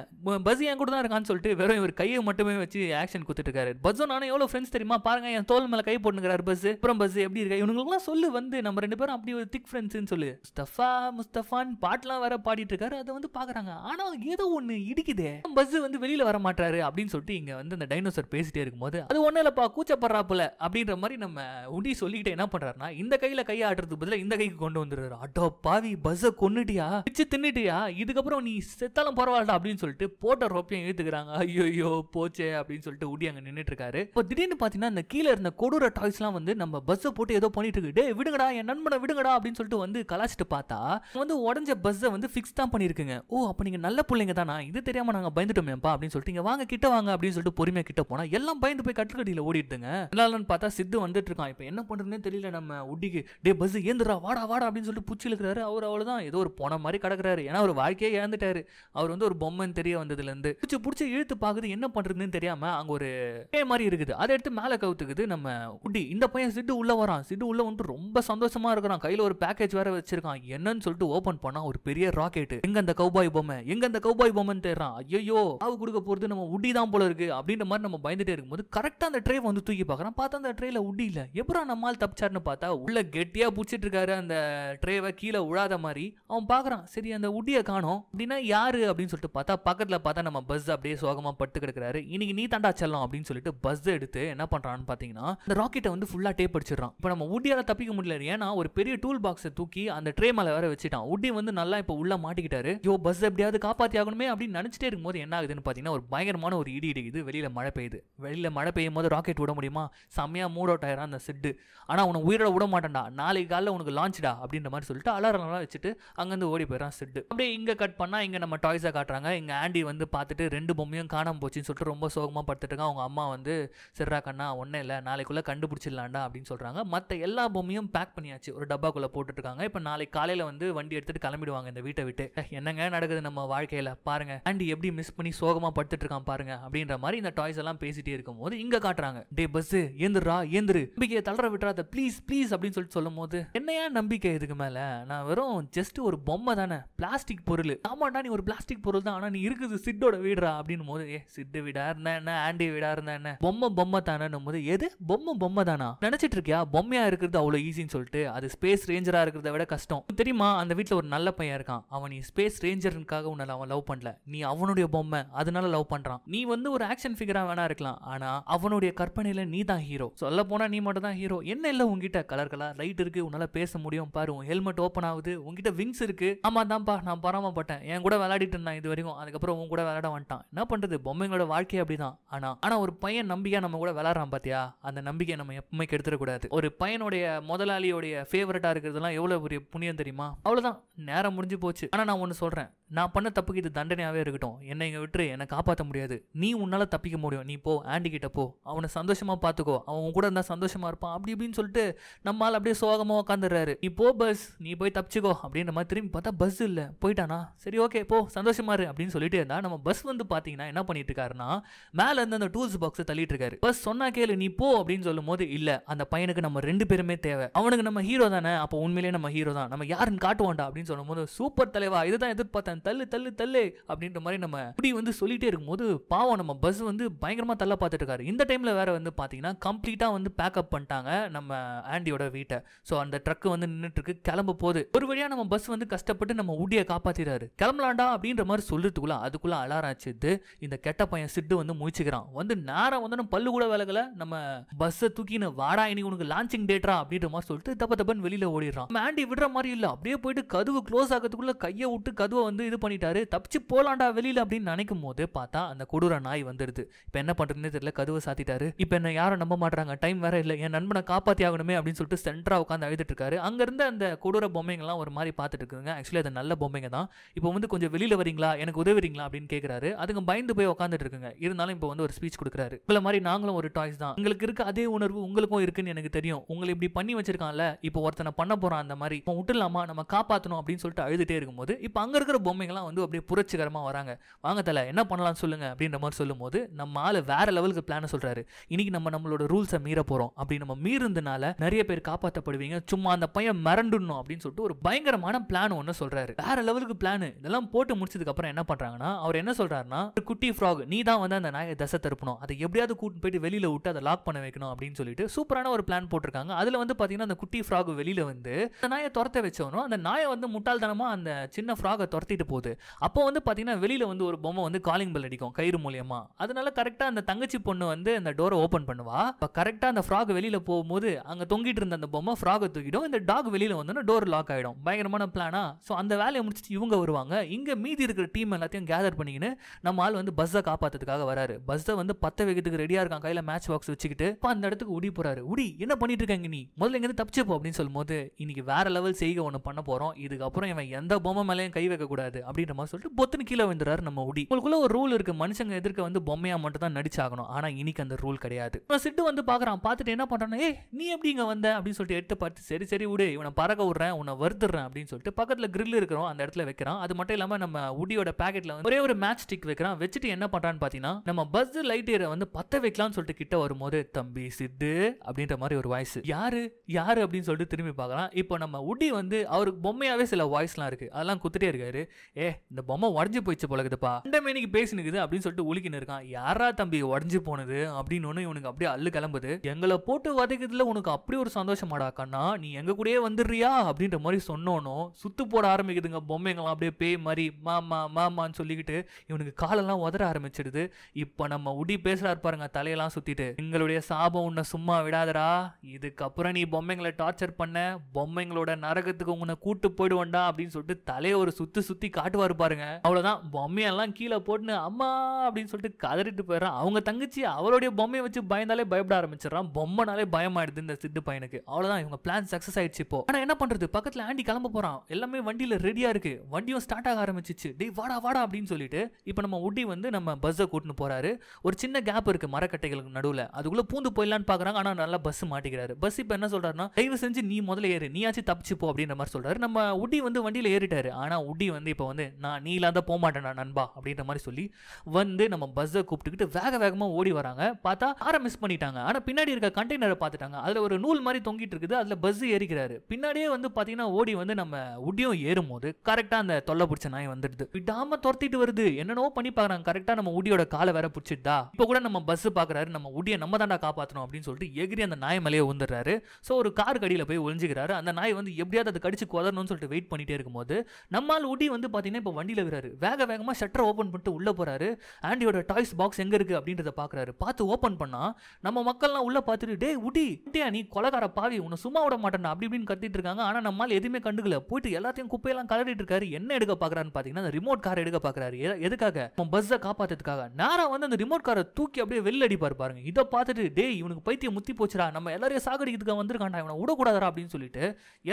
பஸ் என் கூட தான் இருக்கான்னு சொல்லிட்டு வெறும் இவர் கையை மட்டுமே வச்சு ஆக்ஷன் கொடுத்துட்டு இருக்காரு பஸ்ஸும் நானும் எவ்வளோ ஃப்ரெண்ட்ஸ் தெரியுமா பாருங்க என் தோல் மேலே கை போட்டுக்கிறாரு பஸ் அப்புறம் பஸ் எப்படி இருக்கா இவங்களுக்குலாம் சொல்லு வந்து நம்ம ரெண்டு பேரும் அப்படி ஒரு திக் ஃப்ரெண்ட்ஸ்னு சொல்லு முஸ்தஃபா முஸ்தபான் பாட்டெலாம் வேற பாடிட்டு இருக்காரு அதை வந்து பார்க்குறாங்க ஆனால் ஏதோ ஒன்று இடிக்குதே பஸ் வந்து வெளியில் வர மாட்டாரு அப்படின்னு சொல்லிட்டு இங்கே வந்து அந்த டைனோசர் பேசிட்டே இருக்கும்போது அது ஒன்றும் இல்லைப்பா கூச்சப்படுறாப்புல அப்படின்ற மாதிரி நம்ம உடி சொல்லிட்டு என்ன பண்ணுறாருனா இந்த கையில் கையை ஆட்டுறதுக்கு பதிலாக இந்த கைக்கு கொண்டு வந்துடுறாரு அடோ பாவி பஸ்ஸை கொண்டுட்டியா பிச்சு தின்னுட்டியா இதுக்கப்புறம் நீ செத்தாலும் பரவாயில்ல அப்படின்னு சொல்லிட்டு போட்ட ரொப்பியம் ஏத்துக்கிறாங்க ஐயோயோ போச்சே அப்படின்னு சொல்லிட்டு உடி அங்கே நின்றுட்டு இருக்காரு இப்போ திடீர்னு பார்த்தீங்கன்னா அந்த கீழே இருந்த கொடூர டாய்ஸ்லாம் வந்து நம்ம பஸ்ஸை போட்டு ஏதோ பண்ணிட்டு இருக்கு டே விடுங்கடா என் நண்பனை விடுங்கடா அப்படின்னு சொல்லிட்டு வந்து கலாச்சிட்டு பார்த்தா வந்து உடஞ்ச பஸ்ஸை வந்து ஃபிக்ஸ் தான் பண்ணியிருக்குங்க ஓ அப்போ நீங்கள் நல்ல பிள்ளைங்க தானா இது தெரியாமல் நாங்கள் பயந்துட்டோமேப்பா அப்படின்னு சொல்லிட்டு வாங்க கிட்ட வாங்க அப்படின்னு சொல்லிட்டு பொறுமையாக கிட்ட போனால் எல்லாம் பயந்து போய் கட்டுக்கடியில் ஓடிட்டுங்க இல்லாலன்னு பார்த்தா சித்து வந்துட்டு இருக்கான் இப்போ என்ன பண்ணுறதுனே தெரியல நம்ம உட்டிக்கு டே பஸ் ஏந்துடா வாடா வாடா அப்படின்னு சொல்லிட்டு பிடிச்சி இருக்கிறாரு அவர் அவ்வளோதான் ஏதோ ஒரு போன மாதிரி கிடக்கிறாரு ஏன்னா அவர் வாழ்க்கையே இழந்துட்டாரு அவர் வந்து ஒரு பொம்மைன்னு தெரிய வந்ததுலேருந்து பிடிச்சி பிடிச்சி இழுத்து பார்க்குது என்ன பண்ணுறதுன்னு தெரியாமல் அங்கே ஒரு பே மாதிரி இருக்குது அதை எடுத்து மேலே கவுத்துக்குது நம்ம உட்டி இந்த பையன் சிட்டு உள்ளே வரான் சிட்டு உள்ளே வந்துட்டு ரொம்ப சந்தோஷமாக இருக்கிறான் கையில் ஒரு பேக்கேஜ் வேறு வச்சிருக்கான் என்னன்னு சொல்லிட்டு ஓபன் பண்ணா ஒரு பெரிய ராக்கெட் எங்க அந்த கௌபாய் பொம்மை எங்க அந்த கௌபாய் பொம்மைன்னு தேடுறான் ஐயோ ஆவு கொடுக்க போறது நம்ம உடி தான் போல இருக்கு அப்படின்ற மாதிரி நம்ம பயந்துட்டே இருக்கும்போது கரெக்டா அந்த ட்ரே வந்து தூக்கி பாக்குறான் பார்த்தா அந்த ட்ரேல உடி இல்ல எப்பரா நம்மால் தப்பிச்சாருன்னு பார்த்தா உள்ள கெட்டியா பிடிச்சிட்டு இருக்காரு அந்த ட்ரேவை கீழே உழாத மாதிரி அவன் பாக்குறான் சரி அந்த உடியை காணும் அப்படின்னா யாரு அப்படின்னு சொல்லிட்டு பார்த்தா பக்கத்துல பார்த்தா நம்ம பஸ் அப்படியே சோகமா பட்டு கிடக்குறாரு இன்னைக்கு நீ தாண்டா செல்லம் அப்படின்னு சொல்லிட்டு பஸ் எடுத்து என்ன பண்றான்னு பாத்தீங்கன்னா அந்த ராக்கெட்டை வந்து ஃபுல்லா டேப் அடிச்சிடறான் இப்போ நம்ம உடியால தப்பிக்க முடியல ஏன்னா ஒரு பெரிய டூல் பாக்ஸை தூக்கி அந்த ட்ரே மேல வேற வச்சுட்டான் மாட்டிக்கிட்டான் உட்டி வந்து நல்லா இப்போ உள்ள மாட்டிக்கிட்டாரு யோ பஸ் எப்படியாவது காப்பாத்தி ஆகணுமே அப்படின்னு நினைச்சிட்டே இருக்கும்போது என்ன ஆகுதுன்னு பார்த்தீங்கன்னா ஒரு பயங்கரமான ஒரு இடி இடிக்குது வெளியில மழை பெய்யுது வெளியில மழை பெய்யும் போது ராக்கெட் விட முடியுமா செம்மையா மூட் அவுட் ஆயிரம் அந்த செட்டு ஆனால் உனக்கு உயிரோட விட மாட்டேன்டா நாளைக்கு காலையில் உனக்கு லான்ச்டா அப்படின்ற மாதிரி சொல்லிட்டு அலாரம்லாம் வச்சுட்டு அங்கேருந்து ஓடி போயிடறான் செட்டு அப்படியே இங்கே கட் பண்ணால் இங்கே நம்ம டாய்ஸாக காட்டுறாங்க இங்கே ஆண்டி வந்து பார்த்துட்டு ரெண்டு பொம்மையும் காணாமல் போச்சுன்னு சொல்லிட்டு ரொம்ப சோகமாக படுத்துட்டு அவங்க அம்மா வந்து சிறா கண்ணா ஒன்றும் இல்லை நாளைக்குள்ளே கண்டுபிடிச்சிடலாண்டா அப்படின்னு சொல்கிறாங்க மற்ற எல்லா பொம்மையும் பேக் பண்ணியாச்சு ஒரு டப்பாக்குள்ளே போட்டுட்ருக்காங்க இப்போ நாளைக்கு காலையில் வந்து வண்டி வண்டி எடுத்துட்டு கிளம்பிடுவாங்க இந்த வீட்டை விட்டு என்னங்க நடக்குது நம்ம வாழ்க்கையில பாருங்க அண்ட் எப்படி மிஸ் பண்ணி சோகமா படுத்துட்டு இருக்கான் பாருங்க அப்படின்ற மாதிரி இந்த டாய்ஸ் எல்லாம் பேசிட்டே இருக்கும் போது இங்க காட்டுறாங்க டே பஸ் ஏந்துரா ஏந்துரு நம்பிக்கையை தளர விட்டுறாத ப்ளீஸ் ப்ளீஸ் அப்படின்னு சொல்லிட்டு சொல்லும் போது என்னையா நம்பிக்கை இதுக்கு மேல நான் வெறும் ஜஸ்ட் ஒரு பொம்மை தானே பிளாஸ்டிக் பொருள் ஆமாடா நீ ஒரு பிளாஸ்டிக் பொருள் தான் ஆனா நீ இருக்குது சிட்டோட வீடுறா அப்படின்னு போது ஏ சிட்டு வீடா இருந்தா என்ன ஆண்டி வீடா இருந்தா என்ன பொம்மை பொம்மை தானே போது எது பொம்மை பொம்மை தானா நினைச்சிட்டு இருக்கியா பொம்மையா இருக்கிறது அவ்வளவு ஈஸின்னு சொல்லிட்டு அது ஸ்பேஸ் ரேஞ்சரா இருக்கிறத விட கஷ்டம் தெரியுமா அந்த வீட்டில் ஒரு நல்ல பையன் இருக்கான் அவன் நீ ஸ்பேஸ் ரேஞ்சருக்காக உன்னை அவன் லவ் பண்ணல நீ அவனுடைய பொம்மை அதனால லவ் பண்ணுறான் நீ வந்து ஒரு ஆக்ஷன் ஃபிகராக வேணா இருக்கலாம் ஆனால் அவனுடைய கற்பனையில் நீ தான் ஹீரோ சொல்ல போனால் நீ மட்டும் தான் ஹீரோ என்ன இல்லை உங்ககிட்ட கலர் கலர் லைட் இருக்குது உன்னால் பேச முடியும் பாரு உன் ஹெல்மெட் ஓப்பன் ஆகுது உங்ககிட்ட விங்ஸ் இருக்குது ஆமாம் தான்ப்பா நான் பராமப்பட்டேன் என் கூட விளையாடிட்டு இருந்தான் இது வரைக்கும் அதுக்கப்புறம் உன் கூட விளையாட வந்துட்டான் என்ன பண்ணுறது பொம்மைங்களோட வாழ்க்கை அப்படிதான் ஆனால் ஆனால் ஒரு பையன் நம்பிக்கையாக நம்ம கூட விளாட்றான் பார்த்தியா அந்த நம்பிக்கையை நம்ம எப்பவுமே கெடுத்துடக்கூடாது ஒரு பையனுடைய முதலாளியோடைய ஃபேவரட்டாக இருக்கிறதுலாம் எவ்வளோ பெரிய புண்ணியம் தெரியுமா அவ்வளோதான் அவ்வளோதான் நேரம் முடிஞ்சு போச்சு ஆனால் நான் ஒன்று சொல்கிறேன் நான் பண்ண தப்புக்கு இது தண்டனையாகவே இருக்கட்டும் என்னை இங்கே விட்டு என்னை காப்பாற்ற முடியாது நீ உன்னால் தப்பிக்க முடியும் நீ போ ஆண்டி கிட்ட போ அவனை சந்தோஷமாக பார்த்துக்கோ அவன் கூட இருந்தால் சந்தோஷமாக இருப்பான் அப்படி இப்படின்னு சொல்லிட்டு நம்மால் அப்படியே சோகமாக உட்காந்துடுறாரு நீ போ பஸ் நீ போய் தப்பிச்சிக்கோ அப்படின்ற மாதிரி திரும்பி பார்த்தா பஸ் இல்லை போயிட்டானா சரி ஓகே போ சந்தோஷமா இரு அப்படின்னு சொல்லிட்டு இருந்தா நம்ம பஸ் வந்து பார்த்தீங்கன்னா என்ன பண்ணிட்டு இருக்காருன்னா மேலே இருந்து அந்த டூல்ஸ் பாக்ஸை தள்ளிட்டு இருக்காரு பஸ் சொன்னா கேளு நீ போ அப்படின்னு சொல்லும் போது இல்லை அந்த பையனுக்கு நம்ம ரெண்டு பேருமே தேவை அவனுக்கு நம்ம ஹீரோ தானே அப்போ உண்மையிலேயே நம்ம ஹீரோ தான் நம்ம யாருன்னு காட்டுவோம் போண்டா அப்படின்னு சொல்லும்போது சூப்பர் தலைவா இதுதான் எதிர்பார்த்தேன் தள்ளு தள்ளு தள்ளு அப்படின்ற மாதிரி நம்ம இப்படி வந்து சொல்லிட்டே இருக்கும்போது பாவம் நம்ம பஸ் வந்து பயங்கரமா தள்ள பார்த்துட்டு இருக்காரு இந்த டைம்ல வேற வந்து பாத்தீங்கன்னா கம்ப்ளீட்டா வந்து பேக்கப் பண்ணிட்டாங்க நம்ம ஆண்டியோட வீட்டை ஸோ அந்த ட்ரக் வந்து இருக்கு கிளம்ப போகுது ஒரு வழியா நம்ம பஸ் வந்து கஷ்டப்பட்டு நம்ம ஊட்டியை காப்பாற்றிடுறாரு கிளம்பலாண்டா அப்படின்ற மாதிரி சொல்லுறதுக்குள்ள அதுக்குள்ள அலாரம் ஆச்சுது இந்த கெட்ட பையன் சிட்டு வந்து முயற்சிக்கிறான் வந்து நேரம் வந்து நம்ம பல்லு கூட விலகல நம்ம பஸ்ஸை தூக்கின வாடா இனி உனக்கு லான்ச்சிங் டேட்டரா அப்படின்ற மாதிரி சொல்லிட்டு தப்ப தப்பன்னு வெளியில ஓடிடுறான் நம்ம ஆண்டி விடுற மாதிரி இல்ல அப்படியே போயிட்டு போயிட்டு கதவு க்ளோஸ் ஆகிறதுக்குள்ளே கையை விட்டு கதவை வந்து இது பண்ணிட்டாரு தப்பிச்சு போலாண்டா வெளியில் அப்படின்னு நினைக்கும் போது பார்த்தா அந்த கொடூர நாய் வந்துடுது இப்போ என்ன பண்ணுறதுன்னு தெரியல கதவை சாத்திட்டாரு இப்போ என்ன யாரும் நம்ப மாட்டாங்க டைம் வேற இல்லை என் நண்பனை காப்பாற்றி ஆகணுமே அப்படின்னு சொல்லிட்டு சென்டராக உட்காந்து அழுதுட்டு இருக்காரு அங்கேருந்து அந்த கொடூர பொம்மைங்கள்லாம் ஒரு மாதிரி பார்த்துட்டு இருக்குங்க ஆக்சுவலி அது நல்ல பொம்மைங்க தான் இப்போ வந்து கொஞ்சம் வெளியில் வரீங்களா எனக்கு உதவுறீங்களா அப்படின்னு கேட்குறாரு அதுங்க பயந்து போய் உட்காந்துட்டு இருக்குங்க இருந்தாலும் இப்போ வந்து ஒரு ஸ்பீச் கொடுக்குறாரு இவ்வளோ மாதிரி நாங்களும் ஒரு டாய்ஸ் தான் உங்களுக்கு இருக்க அதே உணர்வு உங்களுக்கும் இருக்குன்னு எனக்கு தெரியும் உங்களை இப்படி பண்ணி வச்சிருக்கான்ல இப்போ ஒருத்தனை பண்ண போகிறான் அந்த மாதிரி இப்போ விட்டுலாமா நம்ம காப்பா காப்பாற்றணும் அப்படின்னு சொல்லிட்டு அழுதுகிட்டே இருக்கும்போது இப்போ அங்கே இருக்கிற பொம்மைகள்லாம் வந்து அப்படியே புரட்சிகரமாக வராங்க வாங்க தலை என்ன பண்ணலாம்னு சொல்லுங்கள் அப்படின்ற மாதிரி சொல்லும்போது நம்ம ஆள் வேறு லெவலுக்கு பிளானை சொல்கிறாரு இன்றைக்கி நம்ம நம்மளோட ரூல்ஸை மீற போகிறோம் அப்படி நம்ம மீறினால நிறைய பேர் காப்பாற்றப்படுவீங்க சும்மா அந்த பையன் மிரண்டுடணும் அப்படின்னு சொல்லிட்டு ஒரு பயங்கரமான பிளான் ஒன்று சொல்கிறாரு வேறு லெவலுக்கு பிளான் இதெல்லாம் போட்டு முடிச்சதுக்கப்புறம் என்ன பண்ணுறாங்கன்னா அவர் என்ன சொல்கிறாருன்னா குட்டி ஃப்ராக் நீ தான் வந்து அந்த நாயை தசை திருப்பணும் அதை எப்படியாவது கூட்டு போயிட்டு வெளியில் விட்டு அதை லாக் பண்ண வைக்கணும் அப்படின்னு சொல்லிட்டு சூப்பரான ஒரு பிளான் போட்டிருக்காங்க அதில் வந்து பார்த்தீங்கன்னா அந்த குட்டி ஃப்ராக் வெளியில் வந்து அந்த நாயை துரத்த வச்சவனும் அந்த நாய் நாயை வந்து முட்டாள்தனமாக அந்த சின்ன ஃப்ராகை துரத்திட்டு போகுது அப்போ வந்து பார்த்தீங்கன்னா வெளியில் வந்து ஒரு பொம்மை வந்து காலிங் பெல் அடிக்கும் கயிறு மூலியமாக அதனால கரெக்டாக அந்த தங்கச்சி பொண்ணு வந்து அந்த டோரை ஓப்பன் பண்ணுவா இப்போ கரெக்டாக அந்த ஃப்ராக் வெளியில் போகும்போது அங்கே தொங்கிட்டு இருந்த அந்த பொம்மை ஃப்ராகை தூக்கிடும் இந்த டாக் வெளியில் வந்தோன்னா டோர் லாக் ஆகிடும் பயங்கரமான பிளானா ஸோ அந்த வேலையை முடிச்சுட்டு இவங்க வருவாங்க இங்கே மீதி இருக்கிற டீம் எல்லாத்தையும் கேதர் பண்ணிக்கின்னு நம்ம ஆள் வந்து பஸ்ஸை காப்பாற்றுறதுக்காக வராரு பஸ்ஸை வந்து பத்த வேகத்துக்கு ரெடியாக இருக்கான் கையில் மேட்ச் பாக்ஸ் வச்சுக்கிட்டு இப்போ அந்த இடத்துக்கு உடி போகிறாரு உடி என்ன பண்ணிட்டு இருக்காங்க நீ முதல்ல இங்கேருந்து தப்பிச்சுப்போ அப்படின்னு சொல்லும்போது இன்னைக்கு வேற லெவல் செய்க ஒன்று பண்ண போகிறோம் இதுக்கப்புறம் இவன் எந்த பொம்மை மேலேயும் கை வைக்கக்கூடாது அப்படின்ற மாதிரி சொல்லிட்டு பொத்துனு கீழே வந்துறாரு நம்ம உடி உங்களுக்குள்ள ஒரு ரூல் இருக்கு மனுஷங்க எதிர்க்க வந்து பொம்மையா மட்டும் தான் நடிச்சாகணும் ஆனா இனிக்கு அந்த ரூல் கிடையாது இவன் சிட்டு வந்து பாக்குறான் பார்த்துட்டு என்ன பண்றான் ஏ நீ எப்படி இங்க வந்த அப்படின்னு சொல்லிட்டு எடுத்து பார்த்து சரி சரி விடு இவனை பறக்க விடுறேன் உன்னை வருத்துறேன் அப்படின்னு சொல்லிட்டு பக்கத்துல கிரில் இருக்கிறோம் அந்த இடத்துல வைக்கிறான் அது மட்டும் இல்லாம நம்ம உடியோட பேக்கெட்ல வந்து ஒரே ஒரு மேட்ச் ஸ்டிக் வைக்கிறான் வச்சுட்டு என்ன பண்றான்னு பாத்தீங்கன்னா நம்ம பஸ் லைட் ஏற வந்து பத்த வைக்கலாம்னு சொல்லிட்டு கிட்ட வரும்போது தம்பி சித்து அப்படின்ற மாதிரி ஒரு வாய்ஸ் யாரு யாரு அப்படின்னு சொல்லிட்டு திரும்பி பார்க்கலாம் இப்போ நம்ம உடி வந்து அவருக்கு பொம்மை உண்மையாகவே சில வாய்ஸ்லாம் இருக்குது அதெல்லாம் குத்துட்டே இருக்காரு ஏ இந்த பொம்மை உடஞ்சி போயிடுச்சு பழகுதுப்பா ரெண்டு மணிக்கு பேசினுக்குது அப்படின்னு சொல்லிட்டு உலுக்கின்னு இருக்கான் யாரா தம்பி உடஞ்சி போனது அப்படின்னு ஒன்று இவனுக்கு அப்படியே அள்ளு கிளம்புது எங்களை போட்டு வதைக்கிறதுல உனக்கு அப்படி ஒரு சந்தோஷமாடா கண்ணா நீ எங்க கூடயே வந்துடுறியா அப்படின்ற மாதிரி சொன்னோனும் சுத்து போட ஆரம்பிக்குதுங்க பொம்மைங்களாம் அப்படியே பேய் மாதிரி மாமா மாமான்னு சொல்லிக்கிட்டு இவனுக்கு காலெல்லாம் உதற ஆரம்பிச்சிடுது இப்போ நம்ம உடி பேசுறாரு பாருங்க தலையெல்லாம் சுத்திட்டு எங்களுடைய சாபம் உன்னை சும்மா விடாதரா இதுக்கப்புறம் நீ பொம்மைங்களை டார்ச்சர் பண்ண பொம்மைங்களோட நரகத்துக்கு உன்னை கூட்டு விட்டு போயிடுவோண்டா அப்படின்னு சொல்லிட்டு தலையை ஒரு சுற்றி சுற்றி காட்டுவார் பாருங்க அவ்வளோதான் பொம்மையெல்லாம் கீழே போட்டுன்னு அம்மா அப்படின்னு சொல்லிட்டு கதறிட்டு போயிடறான் அவங்க தங்கச்சி அவருடைய பொம்மையை வச்சு பயந்தாலே பயப்பட ஆரம்பிச்சிடறான் பொம்மைனாலே பயமாயிடுது இந்த சிட்டு பையனுக்கு அவ்வளோதான் இவங்க பிளான் சக்ஸஸ் ஆயிடுச்சு இப்போ ஆனால் என்ன பண்ணுறது பக்கத்தில் ஆண்டி கிளம்ப போறான் எல்லாமே வண்டியில் ரெடியாக இருக்கு வண்டியும் ஸ்டார்ட் ஆக ஆரம்பிச்சிச்சு டே வாடா வாடா அப்படின்னு சொல்லிட்டு இப்போ நம்ம உடி வந்து நம்ம பஸ்ஸை கூட்டின்னு போறாரு ஒரு சின்ன கேப் இருக்கு மரக்கட்டைகளுக்கு நடுவில் அதுக்குள்ளே பூந்து போயிடலான்னு பாக்குறாங்க ஆனால் நல்லா பஸ் மாட்டிக்கிறாரு பஸ் இப்போ என்ன சொல்றாருன்னா தயவு செஞ்சு நீ முதல்ல ஏறு நீயாச்சும் தப்பிச்சு போ அப்படின்ற மாதிரி சொல்றாரு நம்ம உடி உட்டி வந்து வண்டியில் ஏறிட்டார் ஆனால் உட்டி வந்து இப்போ வந்து நான் நீ இல்லாத போகமாட்டேன் நண்பா அப்படின்ற மாதிரி சொல்லி வந்து நம்ம பஸ்ஸை கூப்பிட்டுக்கிட்டு வேக வேகமாக ஓடி வராங்க பார்த்தா ஆரை மிஸ் பண்ணிட்டாங்க ஆனால் பின்னாடி இருக்க கண்டெய்னரை பார்த்துட்டாங்க அதில் ஒரு நூல் மாதிரி தொங்கிட்டு இருக்குது அதில் பஸ் ஏறிக்கிறாரு பின்னாடியே வந்து பார்த்தீங்கன்னா ஓடி வந்து நம்ம உடியும் ஏறும்போது கரெக்டாக அந்த தொல்லை பிடிச்ச நாய் வந்துடுது விடாமல் துரத்திட்டு வருது என்னென்னவோ பண்ணி பார்க்குறாங்க கரெக்டாக நம்ம உடியோட காலை வேற பிடிச்சிட்டா இப்போ கூட நம்ம பஸ் பார்க்குறாரு நம்ம உடியை நம்ம தாண்டா காப்பாற்றணும் அப்படின்னு சொல்லிட்டு எகிரி அந்த நாய் மேலேயே வந்துடுறாரு ஸோ ஒரு கார் கடியில் போய் ஒழிஞ்சுக்கிறாரு அந்த நாய் வந்து எப்படியாவது அதை கடிச்சு குதறணும் வரணும்னு சொல்லிட்டு வெயிட் பண்ணிட்டே இருக்கும்போது நம்மால் உடி வந்து பார்த்தீங்கன்னா இப்போ வண்டியில் விடுறாரு வேக வேகமாக ஷட்டர் ஓப்பன் பண்ணிட்டு உள்ளே போகிறாரு ஆண்டியோட டாய்ஸ் பாக்ஸ் எங்கே இருக்குது அப்படின்றத பார்க்குறாரு பார்த்து ஓப்பன் பண்ணால் நம்ம மக்கள்லாம் உள்ளே பார்த்துட்டு டே உடி டே நீ கொலகார பாவி உன்னை சும்மா விட மாட்டேன் அப்படி இப்படின்னு கத்திட்டு இருக்காங்க ஆனால் நம்மால் எதுவுமே கண்டுக்கல போயிட்டு எல்லாத்தையும் குப்பையெல்லாம் கலரிட்டு இருக்காரு என்ன எடுக்க பார்க்குறான்னு பார்த்தீங்கன்னா அந்த ரிமோட் காரை எடுக்க பார்க்குறாரு எதுக்காக நம்ம பஸ்ஸை காப்பாற்றுறதுக்காக நேராக வந்து அந்த ரிமோட் காரை தூக்கி அப்படியே வெளில அடிப்பார் பாருங்க இதை பார்த்துட்டு டே இவனுக்கு பைத்தியம் முத்தி போச்சுடா நம்ம எல்லாரையும் சாகடிக்கிறதுக்காக வந்துருக்காண்டா இவனை விடக்கூடாதா அப்படின்னு சொல்லிட்டு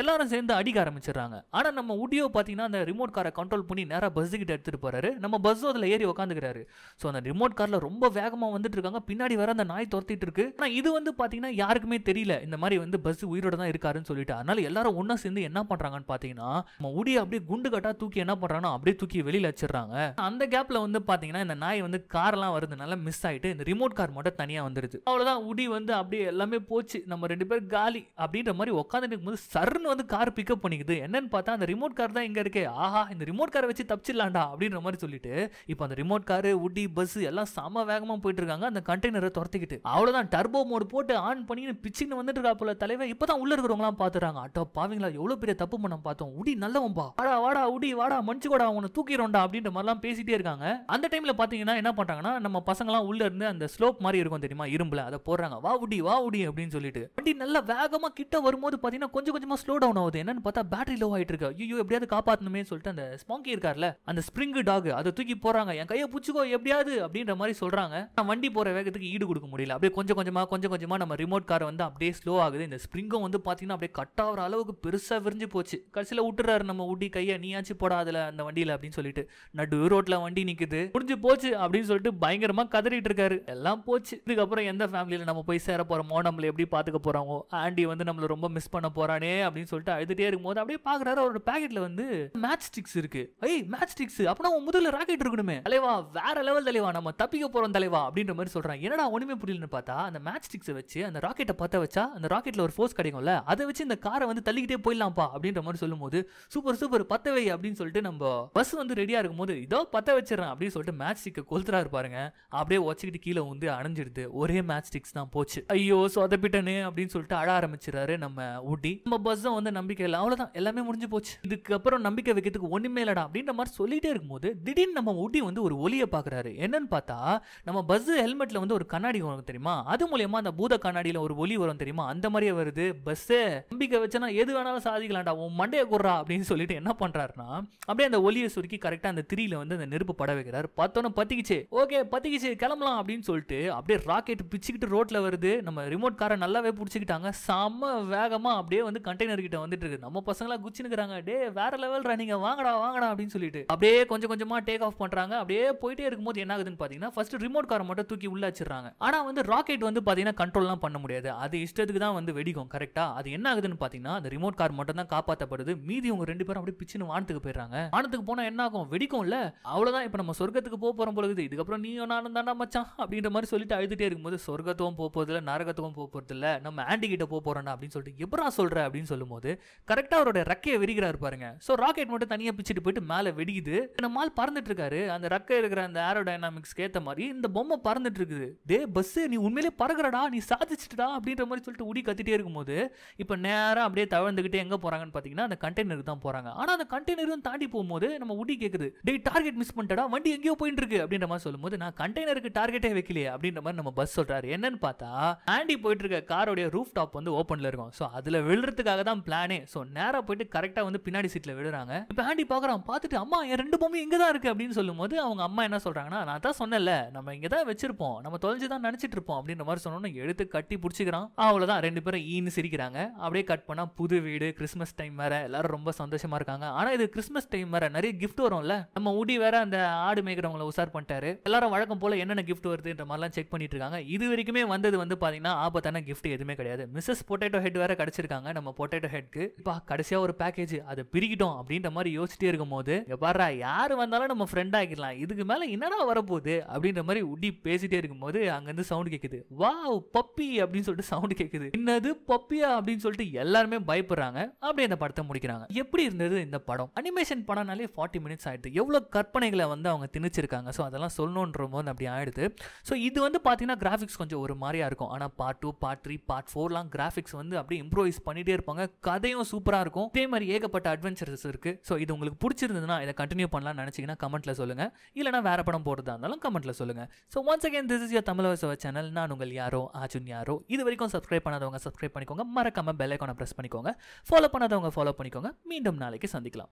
எல்லாரும் சேர்ந்து அடிக்க ஆரம்பிச்சிடறாங்க கொடுத்துட்றாங்க ஆனால் நம்ம உடியோ பார்த்தீங்கன்னா அந்த ரிமோட் காரை கண்ட்ரோல் பண்ணி நேராக பஸ்ஸு கிட்டே எடுத்துகிட்டு போகிறாரு நம்ம பஸ்ஸும் அதில் ஏறி உட்காந்துக்கிறாரு ஸோ அந்த ரிமோட் காரில் ரொம்ப வேகமாக வந்துட்டு இருக்காங்க பின்னாடி வர அந்த நாய் துரத்திட்டு இருக்கு ஆனால் இது வந்து பார்த்தீங்கன்னா யாருக்குமே தெரியல இந்த மாதிரி வந்து பஸ் உயிரோட தான் இருக்காருன்னு சொல்லிட்டு அதனால எல்லாரும் ஒன்றா சேர்ந்து என்ன பண்ணுறாங்கன்னு பார்த்தீங்கன்னா நம்ம உடியை அப்படியே குண்டு கட்டா தூக்கி என்ன பண்ணுறாங்கன்னா அப்படியே தூக்கி வெளியில் வச்சிடறாங்க அந்த கேப்பில் வந்து பார்த்தீங்கன்னா இந்த நாய் வந்து கார்லாம் வருதுனால மிஸ் ஆகிட்டு இந்த ரிமோட் கார் மட்டும் தனியாக வந்துடுது அவ்வளோதான் உடி வந்து அப்படியே எல்லாமே போச்சு நம்ம ரெண்டு பேர் காலி அப்படின்ற மாதிரி உட்காந்துட்டு இருக்கும்போது சர்னு வந்து கார் பிக்கப் பண்ணிக்குது என்னன்னு பார்த்தா அந்த ரிமோட் கார் தான் இங்கே இருக்கே ஆஹா இந்த ரிமோட் காரை வச்சு தப்பிச்சிடலாண்டா அப்படின்ற மாதிரி சொல்லிட்டு இப்போ அந்த ரிமோட் காரு உடி பஸ் எல்லாம் சம வேகமாக போயிட்டு இருக்காங்க அந்த கண்டெய்னரை துரத்திக்கிட்டு அவ்வளோதான் டர்போ மோடு போட்டு ஆன் பண்ணி பிச்சுன்னு வந்துட்டு இருக்கா போல தலைவர் இப்போதான் உள்ள இருக்கிறவங்களாம் பார்த்துறாங்க அட்டோ பாவீங்களா எவ்வளோ பெரிய தப்பு பண்ண பார்த்தோம் உடி நல்லவன்பா வாடா வாடா உடி வாடா மஞ்சு கூட அவனை தூக்கிடும்டா அப்படின்ற மாதிரிலாம் பேசிட்டே இருக்காங்க அந்த டைம்ல பார்த்தீங்கன்னா என்ன பண்ணுறாங்கன்னா நம்ம பசங்களாம் உள்ள இருந்து அந்த ஸ்லோப் மாதிரி இருக்கும் தெரியுமா இரும்புல அதை போடுறாங்க வா உடி வா உடி அப்படின்னு சொல்லிட்டு வண்டி நல்லா வேகமாக கிட்ட வரும்போது பார்த்தீங்கன்னா கொஞ்சம் கொஞ்சமாக ஸ்லோ டவுன் ஆகுது என்னன்னு பார்த்தா பேட்டரி மாதிரி லோ ஆகிட்டு இருக்கு ஐயோ எப்படியாவது காப்பாத்தணுமே சொல்லிட்டு அந்த ஸ்பாங்கி இருக்கார்ல அந்த ஸ்பிரிங் டாக் அதை தூக்கி போறாங்க என் கையை பிடிச்சிக்கோ எப்படியாவது அப்படின்ற மாதிரி சொல்கிறாங்க நான் வண்டி போகிற வேகத்துக்கு ஈடு கொடுக்க முடியல அப்படியே கொஞ்சம் கொஞ்சமாக கொஞ்சம் கொஞ்சமாக நம்ம ரிமோட் காரை வந்து அப்படியே ஸ்லோ ஆகுது இந்த ஸ்ப்ரிங்கும் வந்து பார்த்தீங்கன்னா அப்படியே கட் ஆகிற அளவுக்கு பெருசாக விரிஞ்சு போச்சு கடைசியில விட்டுறாரு நம்ம ஊட்டி கையை நீயாச்சும் போடாதுல அந்த வண்டியில் அப்படின்னு சொல்லிட்டு நடு ரோட்டில் வண்டி நிக்குது முடிஞ்சு போச்சு அப்படின்னு சொல்லிட்டு பயங்கரமாக கதறிட்டு இருக்காரு எல்லாம் போச்சு இதுக்கப்புறம் எந்த ஃபேமிலியில் நம்ம போய் சேர போகிறோமோ நம்மளை எப்படி பார்த்துக்க போறாங்க ஆண்டி வந்து நம்மளை ரொம்ப மிஸ் பண்ண போறானே அப்படின்னு சொல்லிட்டு அழுதுகிட்டே இருக்கும்போது அப்படியே பாக்குறாரு அவரோட பேக்கெட்ல வந்து மேட்ச் ஸ்டிக்ஸ் இருக்கு ஐய் மேட்ச் ஸ்டிக்ஸ் அப்படின்னா உன் முதல்ல ராக்கெட் இருக்கணுமே தலைவா வேற லெவல் தலைவா நம்ம தப்பிக்க போறோம் தலைவா அப்படின்ற மாதிரி சொல்றான் என்னடா ஒண்ணுமே புரியலன்னு பார்த்தா அந்த மேட்ச் ஸ்டிக்ஸை வச்சு அந்த ராக்கெட்டை பார்த்த வச்சா அந்த ராக்கெட்ல ஒரு ஃபோர்ஸ் கிடைக்கும்ல அதை வச்சு இந்த காரை வந்து தள்ளிக்கிட்டே போயிடலாம்ப்பா அப்படின்ற மாதிரி சொல்லும்போது சூப்பர் சூப்பர் பத்தவை அப்படின்னு சொல்லிட்டு நம்ம பஸ் வந்து ரெடியா இருக்கும் போது இதோ பத்த வச்சிடறேன் அப்படின்னு சொல்லிட்டு மேட்ச் ஸ்டிக்கை கொளுத்துறா இருப்பாருங்க அப்படியே ஒச்சுக்கிட்டு கீழே வந்து அணைஞ்சிடுது ஒரே மேட்ச் ஸ்டிக்ஸ் தான் போச்சு ஐயோ சொதப்பிட்டனு அப்படின்னு சொல்லிட்டு அழ ஆரம்பிச்சிடறாரு நம்ம ஊட்டி நம்ம பஸ் வந்து நம்பிக்கை இல்லை அவ்வளவுதான் எல்லாமே எல்லாமே முடிஞ்சு போச்சு இதுக்கப்புறம் நம்பிக்கை வைக்கிறதுக்கு ஒன்றுமே இல்லடா அப்படின்ற மாதிரி சொல்லிட்டே இருக்கும்போது திடீர்னு நம்ம ஒட்டி வந்து ஒரு ஒலியை பாக்குறாரு என்னன்னு பார்த்தா நம்ம பஸ் ஹெல்மெட்டில் வந்து ஒரு கண்ணாடி வரும் தெரியுமா அது மூலயமா அந்த பூத கண்ணாடியில் ஒரு ஒலி வரும் தெரியுமா அந்த மாதிரியே வருது பஸ் நம்பிக்கை வச்சனா எது வேணாலும் சாதிக்கலாம்டா உன் மண்டையை குடுறா அப்படின்னு சொல்லிட்டு என்ன பண்ணுறாருன்னா அப்படியே அந்த ஒலியை சுருக்கி கரெக்டாக அந்த திரியில் வந்து அந்த நெருப்பு பட வைக்கிறார் பார்த்தோன்னு பற்றிக்கிச்சு ஓகே பற்றிக்கிச்சு கிளம்பலாம் அப்படின்னு சொல்லிட்டு அப்படியே ராக்கெட் பிச்சுக்கிட்டு ரோட்டில் வருது நம்ம ரிமோட் காரை நல்லாவே பிடிச்சிக்கிட்டாங்க செம்ம வேகமாக அப்படியே வந்து கண்டெய்னர் கிட்ட வந்துட்டு இருக்கு நம்ம பசங்களாம் குச்சினுக்குறாங்க டே வேற லெவல் ரன்னிங்க வாங்கடா வாங்கடா அப்படின்னு சொல்லிட்டு அப்படியே கொஞ்சம் கொஞ்சமா டேக் ஆஃப் பண்றாங்க அப்படியே போயிட்டே இருக்கும்போது என்ன ஆகுதுன்னு பாத்தீங்கன்னா ஃபர்ஸ்ட் ரிமோட் காரை மட்டும் தூக்கி உள்ள வச்சிடறாங்க ஆனா வந்து ராக்கெட் வந்து பாத்தீங்கன்னா கண்ட்ரோல்லாம் பண்ண முடியாது அது இஷ்டத்துக்கு தான் வந்து வெடிக்கும் கரெக்டா அது என்ன ஆகுதுன்னு பாத்தீங்கன்னா அந்த ரிமோட் கார் மட்டும் தான் காப்பாற்றப்படுது மீதி அவங்க ரெண்டு பேரும் அப்படியே பிச்சுன்னு வானத்துக்கு போயிடுறாங்க வானத்துக்கு போனா என்ன ஆகும் வெடிக்கும்ல அவ்வளவுதான் இப்ப நம்ம சொர்க்கத்துக்கு போக போறோம் பொழுது இதுக்கப்புறம் நீயும் நானும் தானா மச்சான் அப்படின்ற மாதிரி சொல்லிட்டு அழுதுட்டே இருக்கும் போது சொர்க்கத்துக்கும் போக போறது இல்லை நரகத்துக்கும் போக போறது இல்லை நம்ம ஆண்டி கிட்ட போக போறோம்னா அப்படின்னு சொல்லிட்டு எப்படா சொல்ற அப்படின்னு சொல்லும்போது கரெக்டா அவரோட ரக்கையை வெடிக்கிறாரு பாருங்க ஸோ ராக்கெட் மட்டும் தனியாக பிச்சுட்டு போயிட்டு மேலே வெடிக்குது நம்ம மால் பறந்துட்டு இருக்காரு அந்த ரக்கை இருக்கிற அந்த ஏரோ டைனாமிக்ஸ்க்கு ஏற்ற மாதிரி இந்த பொம்மை பறந்துட்டு இருக்குது டே பஸ்ஸு நீ உண்மையிலே பறக்கிறடா நீ சாதிச்சுட்டுடா அப்படின்ற மாதிரி சொல்லிட்டு உடி கத்திட்டே இருக்கும்போது இப்போ நேராக அப்படியே தவழ்ந்துக்கிட்டே எங்கே போகிறாங்கன்னு பார்த்தீங்கன்னா அந்த கண்டெய்னருக்கு தான் போகிறாங்க ஆனால் அந்த கண்டெய்னரும் தாண்டி போகும்போது நம்ம உடி கேட்குது டே டார்கெட் மிஸ் பண்ணிட்டடா வண்டி எங்கேயோ போயிட்டு இருக்கு அப்படின்ற மாதிரி சொல்லும்போது நான் கண்டெய்னருக்கு டார்கெட்டே வைக்கலையே அப்படின்ற மாதிரி நம்ம பஸ் சொல்கிறாரு என்னன்னு பார்த்தா ஆண்டி போயிட்டு இருக்க காரோடைய ரூஃப் டாப் வந்து ஓப்பனில் இருக்கும் ஸோ அதில் விழுறதுக்காக தான் பிளானே ஸோ நேராக போயிட்டு எடுத்து கரெக்டாக வந்து பின்னாடி சீட்டில் விடுறாங்க இப்போ ஹாண்டி பார்க்குறான் பார்த்துட்டு அம்மா என் ரெண்டு பொம்மை இங்கே தான் இருக்குது அப்படின்னு சொல்லும்போது அவங்க அம்மா என்ன சொல்கிறாங்கன்னா நான் தான் சொன்னேன்ல நம்ம இங்கே தான் வச்சிருப்போம் நம்ம தொலைஞ்சு தான் நினச்சிட்டு இருப்போம் அப்படின்ற மாதிரி சொன்னோன்னு எடுத்து கட்டி பிடிச்சிக்கிறான் அவ்வளோதான் ரெண்டு பேரும் ஈன்னு சிரிக்கிறாங்க அப்படியே கட் பண்ணால் புது வீடு கிறிஸ்மஸ் டைம் வேறு எல்லாரும் ரொம்ப சந்தோஷமாக இருக்காங்க ஆனால் இது கிறிஸ்மஸ் டைம் வேறு நிறைய கிஃப்ட் வரும்ல நம்ம உடி வேற அந்த ஆடு மேய்க்கிறவங்கள உசார் பண்ணிட்டாரு எல்லாரும் வழக்கம் போல் என்னென்ன கிஃப்ட் வருதுன்ற மாதிரிலாம் செக் பண்ணிட்டு இருக்காங்க இது வரைக்குமே வந்தது வந்து பார்த்தீங்கன்னா ஆபத்தான கிஃப்ட் எதுவுமே கிடையாது மிஸ்ஸஸ் பொட்டேட்டோ ஹெட் வேற கிடச்சிருக்காங்க நம்ம பொட்டேட்டோ ஹெட்க்கு இப்போ கடைசியாக ஒரு பேக்கேஜ் அதை பிரிக்கிட்டோம் அப்படின்ற மாதிரி யோசிச்சிட்டே இருக்கும் போது பாரு யார் வந்தாலும் நம்ம ஃப்ரெண்ட் ஆகிடலாம் இதுக்கு மேலே என்னடா வரப்போகுது அப்படின்ற மாதிரி உடி பேசிட்டே போது அங்கேருந்து சவுண்ட் கேட்குது வா பப்பி அப்படின்னு சொல்லிட்டு சவுண்ட் கேட்குது என்னது பப்பியா அப்படின்னு சொல்லிட்டு எல்லாருமே பயப்படுறாங்க அப்படியே அந்த படத்தை முடிக்கிறாங்க எப்படி இருந்தது இந்த படம் அனிமேஷன் படம்னாலே ஃபார்ட்டி மினிட்ஸ் ஆயிடுது எவ்வளோ கற்பனைகளை வந்து அவங்க திணிச்சிருக்காங்க ஸோ அதெல்லாம் சொல்லணுன்ற போது அப்படி ஆயிடுது ஸோ இது வந்து பார்த்தீங்கன்னா கிராஃபிக்ஸ் கொஞ்சம் ஒரு மாதிரியா இருக்கும் ஆனால் part two part three part ஃபோர்லாம் கிராஃபிக்ஸ் வந்து அப்படியே இம்ப்ரூவைஸ் பண்ணிகிட்டே இருப்பாங்க கதையும் சூப்பராக இருக்கும் இதே மாதிரி ஏகப்பட்ட அட்வென்ச்சர்ஸ் இருக்குது ஸோ இது உங்களுக்கு பிடிச்சிருந்ததுன்னா இதை கண்டினியூ பண்ணலாம்னு நினச்சிங்கன்னா கமெண்ட்டில் சொல்லுங்கள் இல்லைனா வேறு படம் போடுறதா இருந்தாலும் கமெண்ட்டில் சொல்லுங்கள் so once again this is your தமிழவசவ சேனல் நான் உங்கள் யாரோ ஆஜுன் யாரோ இது வரைக்கும் சப்ஸ்கிரைப் பண்ணாதவங்க சப்ஸ்கிரைப் பண்ணிக்கோங்க மறக்காமல் பெல்லைக்கான ஐக்கானை ப்ரெஸ் பண்ணிக்கோங்க ஃபாலோ பண்ணாதவங்க ஃபாலோ பண்ணிக்கோங்க மீண்டும் நாளைக்கு சந்திக்கலாம்